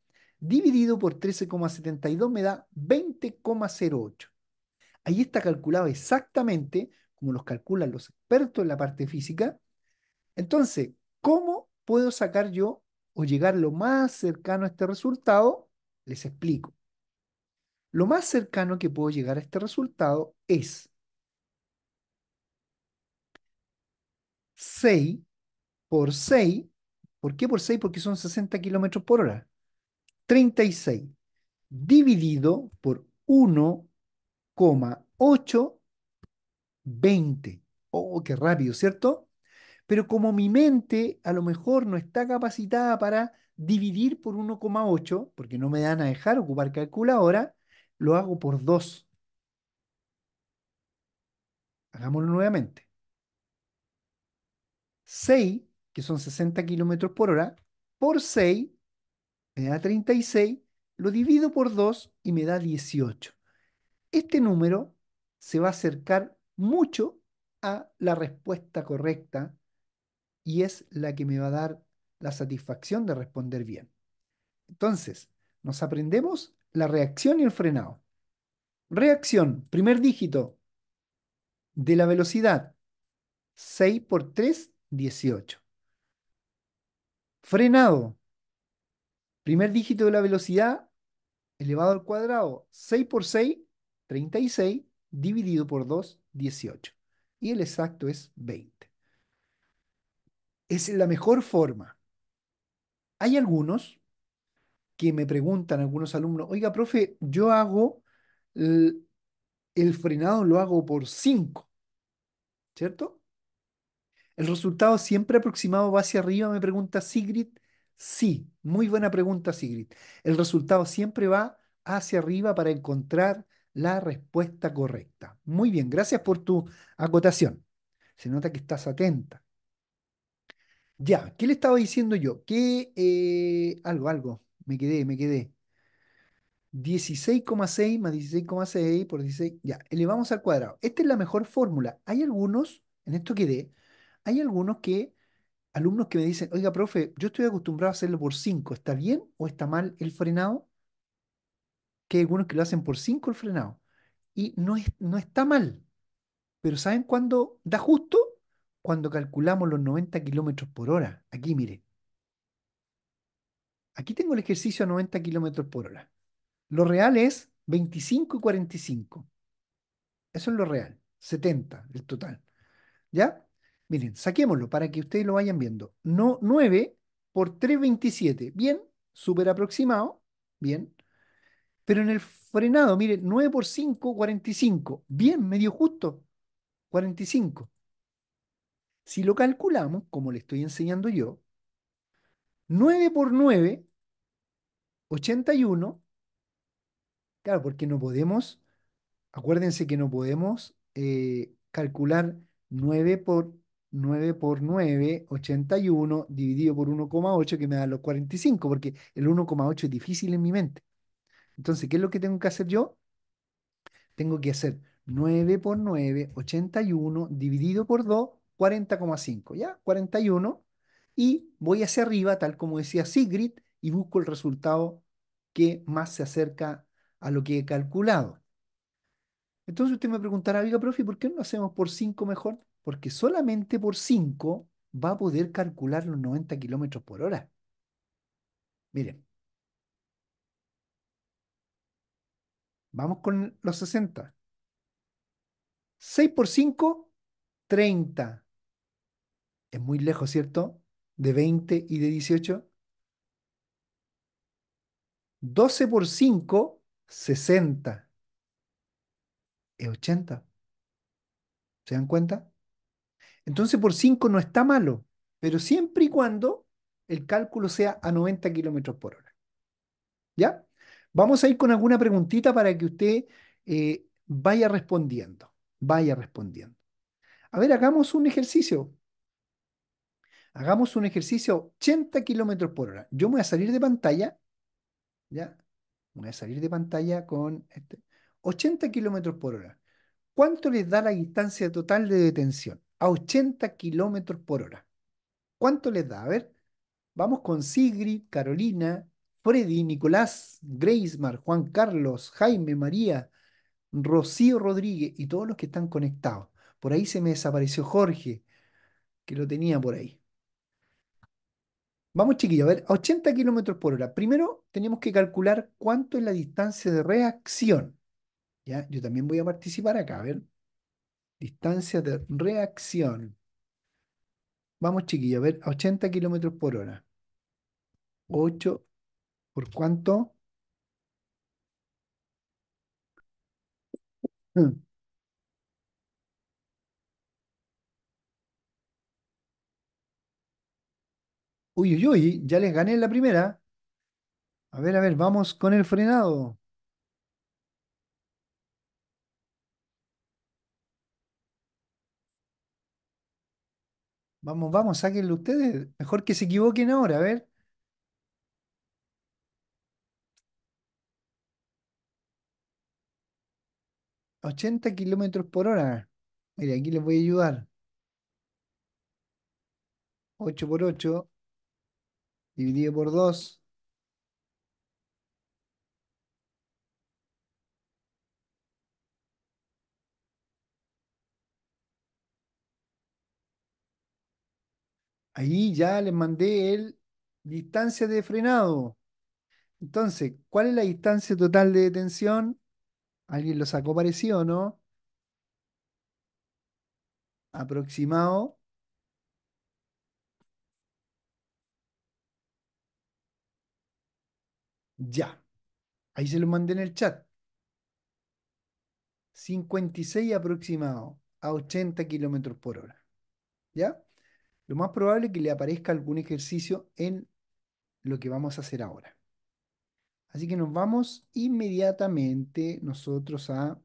dividido por 13,72 me da 20,08. Ahí está calculado exactamente como los calculan los expertos en la parte física. Entonces, ¿cómo puedo sacar yo o llegar lo más cercano a este resultado? Les explico. Lo más cercano que puedo llegar a este resultado es 6 por 6. ¿Por qué por 6? Porque son 60 kilómetros por hora. 36 dividido por 1,820. Oh, qué rápido, ¿cierto? Pero como mi mente a lo mejor no está capacitada para dividir por 1,8, porque no me dan a dejar ocupar calculadora, lo hago por 2. Hagámoslo nuevamente. 6, que son 60 kilómetros por hora, por 6 me da 36, lo divido por 2 y me da 18. Este número se va a acercar mucho a la respuesta correcta y es la que me va a dar la satisfacción de responder bien. Entonces, nos aprendemos la reacción y el frenado. Reacción, primer dígito de la velocidad. 6 por 3, 18. Frenado, Primer dígito de la velocidad elevado al cuadrado, 6 por 6, 36, dividido por 2, 18. Y el exacto es 20. Es la mejor forma. Hay algunos que me preguntan, algunos alumnos, oiga, profe, yo hago el, frenado, lo hago por 5, ¿cierto? El resultado siempre aproximado va hacia arriba, me pregunta Sigrid, Sí, muy buena pregunta, Sigrid. El resultado siempre va hacia arriba para encontrar la respuesta correcta. Muy bien, gracias por tu acotación. Se nota que estás atenta. Ya, ¿qué le estaba diciendo yo? Que eh, algo, algo, me quedé, me quedé. 16,6 más 16,6 por 16, ya, elevamos al cuadrado. Esta es la mejor fórmula. Hay algunos, en esto quedé, hay algunos que alumnos que me dicen, oiga, profe, yo estoy acostumbrado a hacerlo por 5, ¿está bien o está mal el frenado? Que hay algunos que lo hacen por 5 el frenado. Y no, no está mal. Pero ¿saben cuándo da justo? Cuando calculamos los 90 kilómetros por hora. Aquí, mire. Aquí tengo el ejercicio a 90 kilómetros por hora. Lo real es 25 y 45. Eso es lo real. 70 el total. ¿Ya? Miren, saquémoslo para que ustedes lo vayan viendo. No, 9 por 3,27. Bien, súper aproximado. Bien. Pero en el frenado, miren, 9 por 5, 45. Bien, medio justo. 45. Si lo calculamos, como le estoy enseñando yo, 9 por 9, 81. Claro, porque no podemos, acuérdense que no podemos eh, calcular 9 por 9 por 9, 81, dividido por 1,8, que me da los 45, porque el 1,8 es difícil en mi mente. Entonces, ¿qué es lo que tengo que hacer yo? Tengo que hacer 9 por 9, 81, dividido por 2, 40,5, ¿ya? 41. Y voy hacia arriba, tal como decía Sigrid, y busco el resultado que más se acerca a lo que he calculado. Entonces usted me preguntará, Viga, profe, ¿por qué no lo hacemos por 5 mejor? porque solamente por 5 va a poder calcular los 90 kilómetros por hora. Miren. Vamos con los 60. 6 por 5, 30. Es muy lejos, ¿cierto? De 20 y de 18. 12 por 5, 60. Es 80. ¿Se dan cuenta? Entonces por 5 no está malo, pero siempre y cuando el cálculo sea a 90 kilómetros por hora. ¿Ya? Vamos a ir con alguna preguntita para que usted eh, vaya respondiendo. Vaya respondiendo. A ver, hagamos un ejercicio. Hagamos un ejercicio 80 kilómetros por hora. Yo me voy a salir de pantalla. ¿Ya? Voy a salir de pantalla con este, 80 kilómetros por hora. ¿Cuánto les da la distancia total de detención? a 80 kilómetros por hora. ¿Cuánto les da? A ver, vamos con Sigrid, Carolina, Freddy, Nicolás, Greismar, Juan Carlos, Jaime, María, Rocío Rodríguez y todos los que están conectados. Por ahí se me desapareció Jorge, que lo tenía por ahí. Vamos chiquillos, a ver, a 80 kilómetros por hora. Primero tenemos que calcular cuánto es la distancia de reacción. ¿Ya? Yo también voy a participar acá, a ver. Distancia de reacción. Vamos, chiquillo, a ver, a 80 kilómetros por hora. 8, ¿por cuánto? Hmm. Uy, uy, uy, ya les gané la primera. A ver, a ver, vamos con el frenado. Vamos, vamos, sáquenlo ustedes. Mejor que se equivoquen ahora, a ver. ¿80 kilómetros por hora? Mire, aquí les voy a ayudar. 8 por 8, dividido por 2, Ahí ya les mandé el distancia de frenado. Entonces, ¿cuál es la distancia total de detención? ¿Alguien lo sacó parecido o no? Aproximado. Ya. Ahí se lo mandé en el chat. 56 aproximado a 80 kilómetros por hora. ¿Ya? lo más probable es que le aparezca algún ejercicio en lo que vamos a hacer ahora. Así que nos vamos inmediatamente nosotros a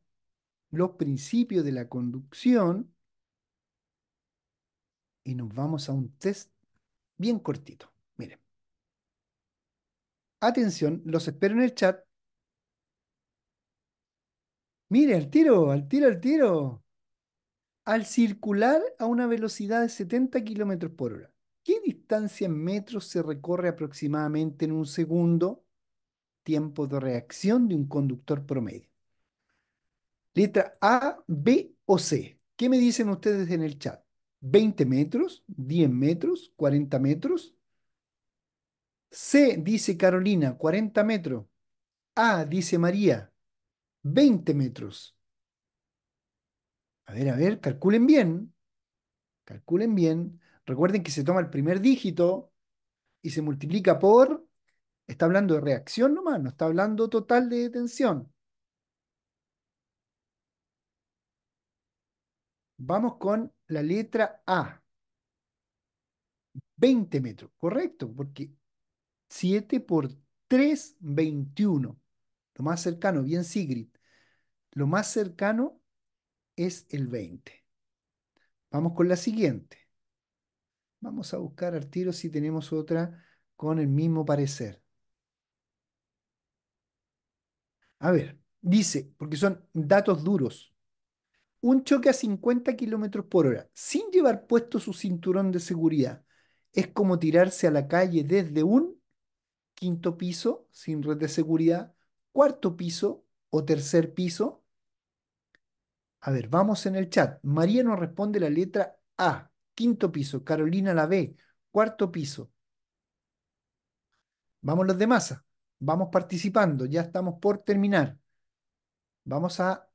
los principios de la conducción y nos vamos a un test bien cortito. Miren. Atención, los espero en el chat. Mire, al tiro, al tiro, al tiro al circular a una velocidad de 70 kilómetros por hora. ¿Qué distancia en metros se recorre aproximadamente en un segundo? Tiempo de reacción de un conductor promedio. Letra A, B o C. ¿Qué me dicen ustedes en el chat? ¿20 metros? ¿10 metros? ¿40 metros? C, dice Carolina, 40 metros. A, dice María, 20 metros. A ver, a ver, calculen bien. Calculen bien. Recuerden que se toma el primer dígito y se multiplica por... Está hablando de reacción nomás, no está hablando total de tensión. Vamos con la letra A. 20 metros, correcto, porque 7 por 3, 21. Lo más cercano, bien Sigrid. Lo más cercano es el 20. Vamos con la siguiente. Vamos a buscar al tiro si tenemos otra con el mismo parecer. A ver, dice, porque son datos duros. Un choque a 50 kilómetros por hora, sin llevar puesto su cinturón de seguridad, es como tirarse a la calle desde un quinto piso, sin red de seguridad, cuarto piso o tercer piso, a ver, vamos en el chat. María nos responde la letra A, quinto piso. Carolina la B, cuarto piso. Vamos los de masa. Vamos participando. Ya estamos por terminar. Vamos a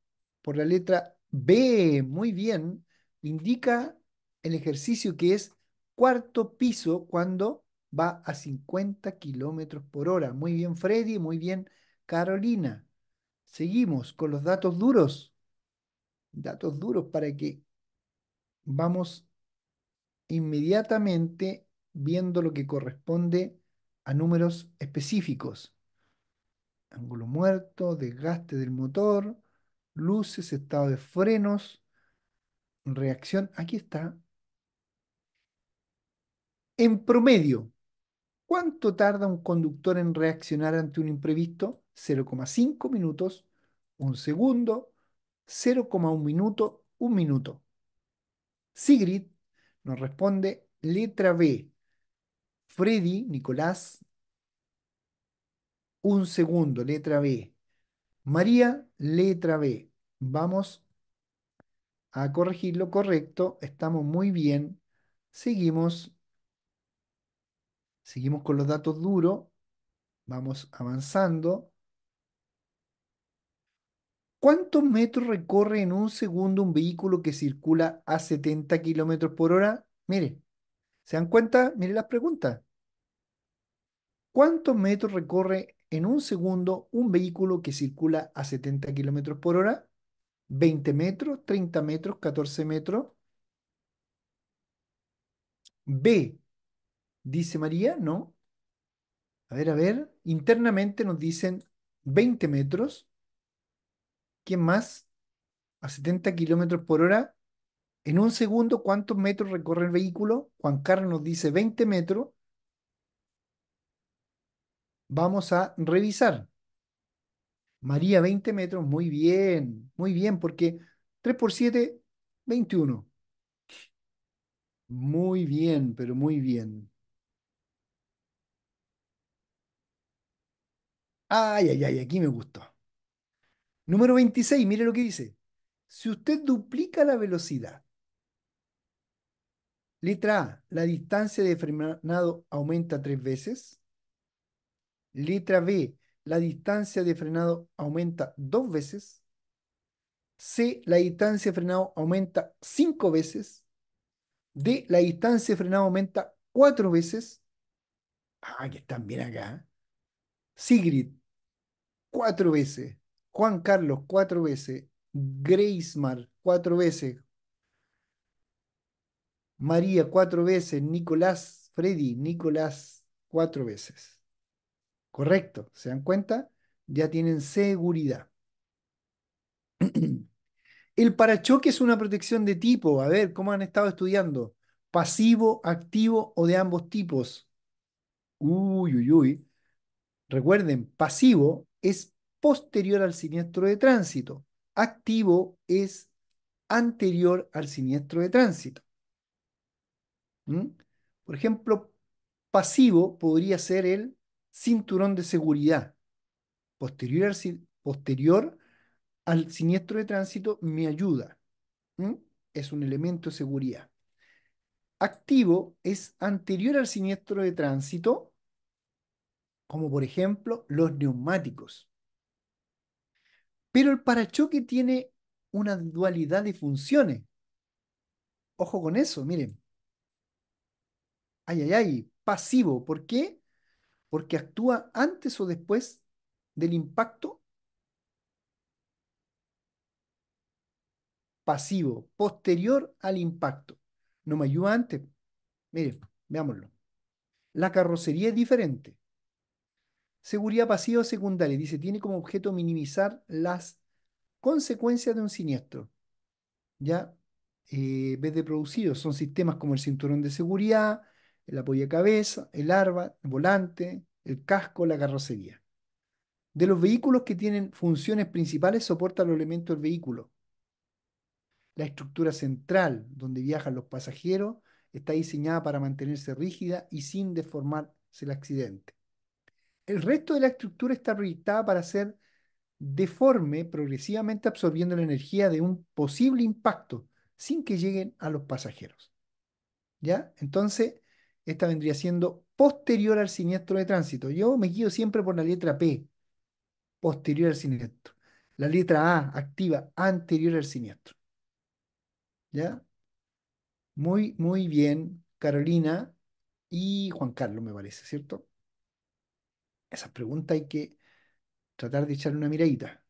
por la letra B. Muy bien. Indica el ejercicio que es cuarto piso cuando va a 50 kilómetros por hora. Muy bien, Freddy. Muy bien, Carolina. Seguimos con los datos duros datos duros para que vamos inmediatamente viendo lo que corresponde a números específicos. Ángulo muerto, desgaste del motor, luces, estado de frenos, reacción. Aquí está. En promedio, ¿cuánto tarda un conductor en reaccionar ante un imprevisto? 0,5 minutos, un segundo, 0,1 minuto, 1 minuto. Sigrid nos responde letra B. Freddy, Nicolás, un segundo, letra B. María, letra B. Vamos a corregirlo, correcto, estamos muy bien. Seguimos. Seguimos con los datos duros. Vamos avanzando. ¿Cuántos metros recorre en un segundo un vehículo que circula a 70 kilómetros por hora? Mire, ¿se dan cuenta? Mire las preguntas. ¿Cuántos metros recorre en un segundo un vehículo que circula a 70 kilómetros por hora? ¿20 metros, 30 metros, 14 metros? B, dice María, ¿no? A ver, a ver, internamente nos dicen 20 metros. ¿Quién más? A 70 kilómetros por hora. En un segundo, ¿cuántos metros recorre el vehículo? Juan Carlos nos dice 20 metros. Vamos a revisar. María, 20 metros. Muy bien, muy bien, porque 3 por 7, 21. Muy bien, pero muy bien. Ay, ay, ay, aquí me gustó. Número 26, mire lo que dice. Si usted duplica la velocidad, letra A, la distancia de frenado aumenta tres veces. Letra B, la distancia de frenado aumenta dos veces. C, la distancia de frenado aumenta cinco veces. D, la distancia de frenado aumenta cuatro veces. Ah, que están bien acá. ¿eh? Sigrid, cuatro veces. Juan Carlos cuatro veces, Greismar cuatro veces, María cuatro veces, Nicolás, Freddy, Nicolás cuatro veces. Correcto, ¿se dan cuenta? Ya tienen seguridad. El parachoque es una protección de tipo. A ver, ¿cómo han estado estudiando? ¿Pasivo, activo o de ambos tipos? Uy, uy, uy. Recuerden, pasivo es posterior al siniestro de tránsito. Activo es anterior al siniestro de tránsito. ¿Mm? Por ejemplo, pasivo podría ser el cinturón de seguridad. Posterior al, siniestro de tránsito me ayuda. ¿Mm? Es un elemento de seguridad. Activo es anterior al siniestro de tránsito, como por ejemplo los neumáticos. Pero el parachoque tiene una dualidad de funciones. Ojo con eso, miren. Ay, ay, ay, pasivo. ¿Por qué? Porque actúa antes o después del impacto. Pasivo, posterior al impacto. No me ayuda antes. Miren, veámoslo. La carrocería es diferente. Seguridad pasiva secundaria, dice, tiene como objeto minimizar las consecuencias de un siniestro. ¿Ya? Eh, vez de producidos, son sistemas como el cinturón de seguridad, el apoyo cabeza, el arba, el volante, el casco, la carrocería. De los vehículos que tienen funciones principales, soporta los elementos del vehículo. La estructura central donde viajan los pasajeros está diseñada para mantenerse rígida y sin deformarse el accidente. El resto de la estructura está proyectada para ser deforme, progresivamente absorbiendo la energía de un posible impacto sin que lleguen a los pasajeros. ¿Ya? Entonces, esta vendría siendo posterior al siniestro de tránsito. Yo me guío siempre por la letra P, posterior al siniestro. La letra A, activa, anterior al siniestro. ¿Ya? Muy, muy bien, Carolina y Juan Carlos, me parece, ¿cierto? esas preguntas hay que tratar de echarle una miradita.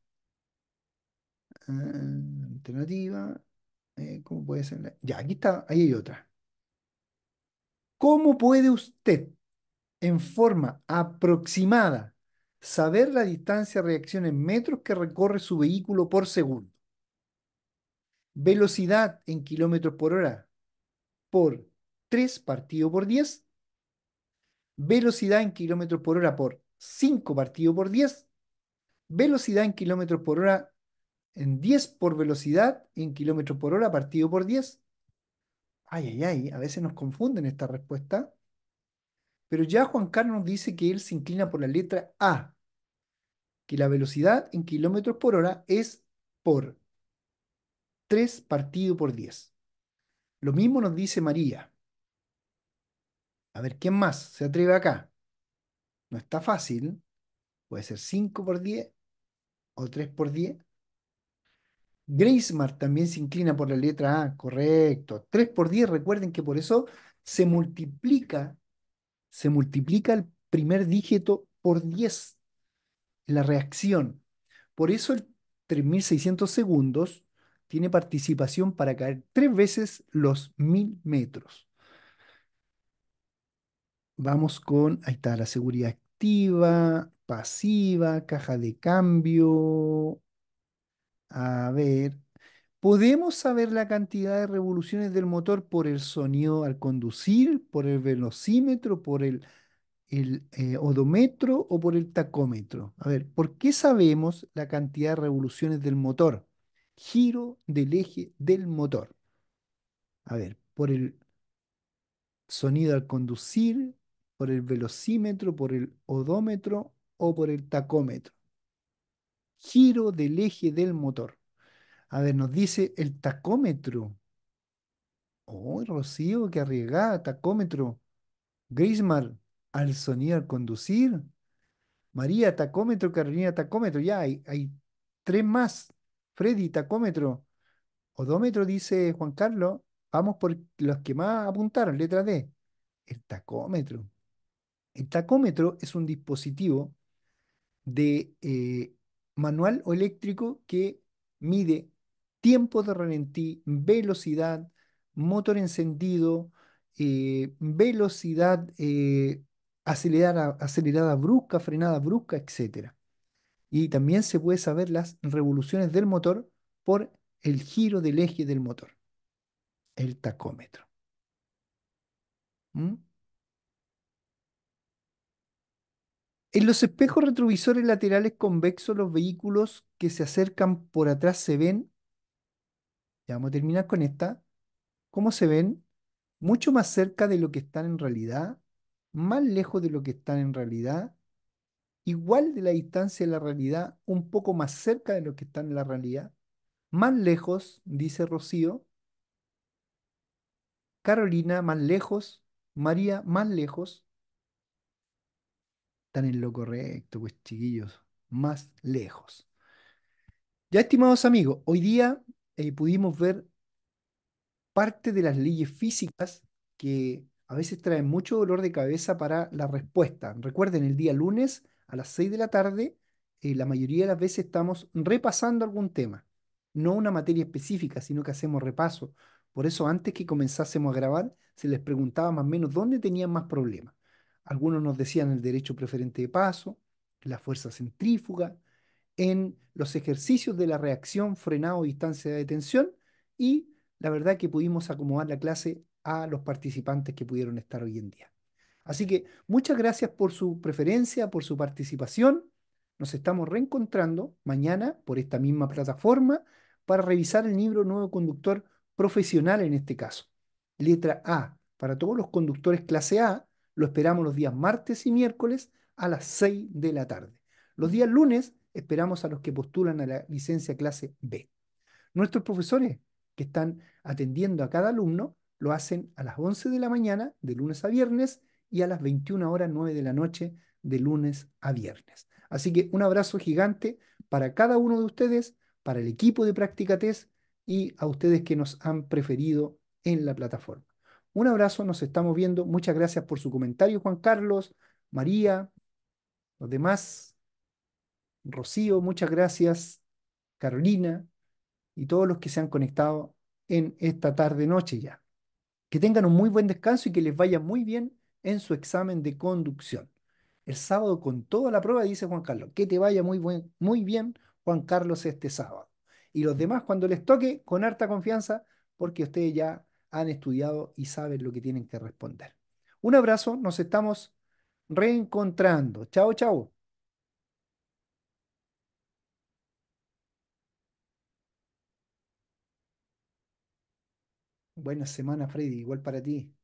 Ah, alternativa, eh, ¿cómo puede ser? Ya, aquí está, ahí hay otra. ¿Cómo puede usted, en forma aproximada, saber la distancia de reacción en metros que recorre su vehículo por segundo? Velocidad en kilómetros por hora por 3 partido por 10. Velocidad en kilómetros por hora por 5 partido por 10, velocidad en kilómetros por hora en 10 por velocidad en kilómetros por hora partido por 10. Ay, ay, ay, a veces nos confunden esta respuesta. Pero ya Juan Carlos dice que él se inclina por la letra A, que la velocidad en kilómetros por hora es por 3 partido por 10. Lo mismo nos dice María. A ver, ¿quién más se atreve acá? No está fácil. Puede ser 5 por 10 o 3 por 10. Graysmart también se inclina por la letra A, correcto. 3 por 10, recuerden que por eso se multiplica, se multiplica el primer dígito por 10, la reacción. Por eso el 3600 segundos tiene participación para caer tres veces los 1000 metros. Vamos con, ahí está la seguridad activa, pasiva, caja de cambio. A ver, ¿podemos saber la cantidad de revoluciones del motor por el sonido al conducir, por el velocímetro, por el, el eh, odómetro o por el tacómetro? A ver, ¿por qué sabemos la cantidad de revoluciones del motor? Giro del eje del motor. A ver, por el sonido al conducir, por el velocímetro, por el odómetro o por el tacómetro. Giro del eje del motor. A ver, nos dice el tacómetro. Oh, Rocío, qué arriesgada, tacómetro. Grismar, al sonido al conducir. María, tacómetro, Carolina, tacómetro. Ya hay, hay tres más. Freddy, tacómetro. Odómetro, dice Juan Carlos. Vamos por los que más apuntaron, letra D. El tacómetro. El tacómetro es un dispositivo de eh, manual o eléctrico que mide tiempo de ralentí, velocidad, motor encendido, eh, velocidad eh, acelerada, acelerada brusca, frenada brusca, etc. Y también se puede saber las revoluciones del motor por el giro del eje del motor, el tacómetro. ¿Mm? En los espejos retrovisores laterales convexos, los vehículos que se acercan por atrás se ven, ya vamos a terminar con esta, ¿cómo se ven? Mucho más cerca de lo que están en realidad, más lejos de lo que están en realidad, igual de la distancia de la realidad, un poco más cerca de lo que están en la realidad, más lejos, dice Rocío, Carolina más lejos, María más lejos, están en lo correcto, pues chiquillos, más lejos. Ya, estimados amigos, hoy día eh, pudimos ver parte de las leyes físicas que a veces traen mucho dolor de cabeza para la respuesta. Recuerden, el día lunes a las 6 de la tarde, eh, la mayoría de las veces estamos repasando algún tema, no una materia específica, sino que hacemos repaso. Por eso antes que comenzásemos a grabar, se les preguntaba más o menos dónde tenían más problemas. Algunos nos decían el derecho preferente de paso, la fuerza centrífuga, en los ejercicios de la reacción frenado distancia de detención y la verdad que pudimos acomodar la clase a los participantes que pudieron estar hoy en día. Así que muchas gracias por su preferencia, por su participación. Nos estamos reencontrando mañana por esta misma plataforma para revisar el libro Nuevo Conductor Profesional en este caso. Letra A para todos los conductores clase A lo esperamos los días martes y miércoles a las 6 de la tarde. Los días lunes esperamos a los que postulan a la licencia clase B. Nuestros profesores que están atendiendo a cada alumno lo hacen a las 11 de la mañana de lunes a viernes y a las 21 horas 9 de la noche de lunes a viernes. Así que un abrazo gigante para cada uno de ustedes, para el equipo de Práctica Test y a ustedes que nos han preferido en la plataforma. Un abrazo, nos estamos viendo. Muchas gracias por su comentario, Juan Carlos, María, los demás. Rocío, muchas gracias. Carolina y todos los que se han conectado en esta tarde noche ya. Que tengan un muy buen descanso y que les vaya muy bien en su examen de conducción. El sábado con toda la prueba, dice Juan Carlos, que te vaya muy, buen, muy bien Juan Carlos este sábado. Y los demás cuando les toque, con harta confianza, porque ustedes ya han estudiado y saben lo que tienen que responder. Un abrazo, nos estamos reencontrando. Chao, chao. Buena semana, Freddy, igual para ti.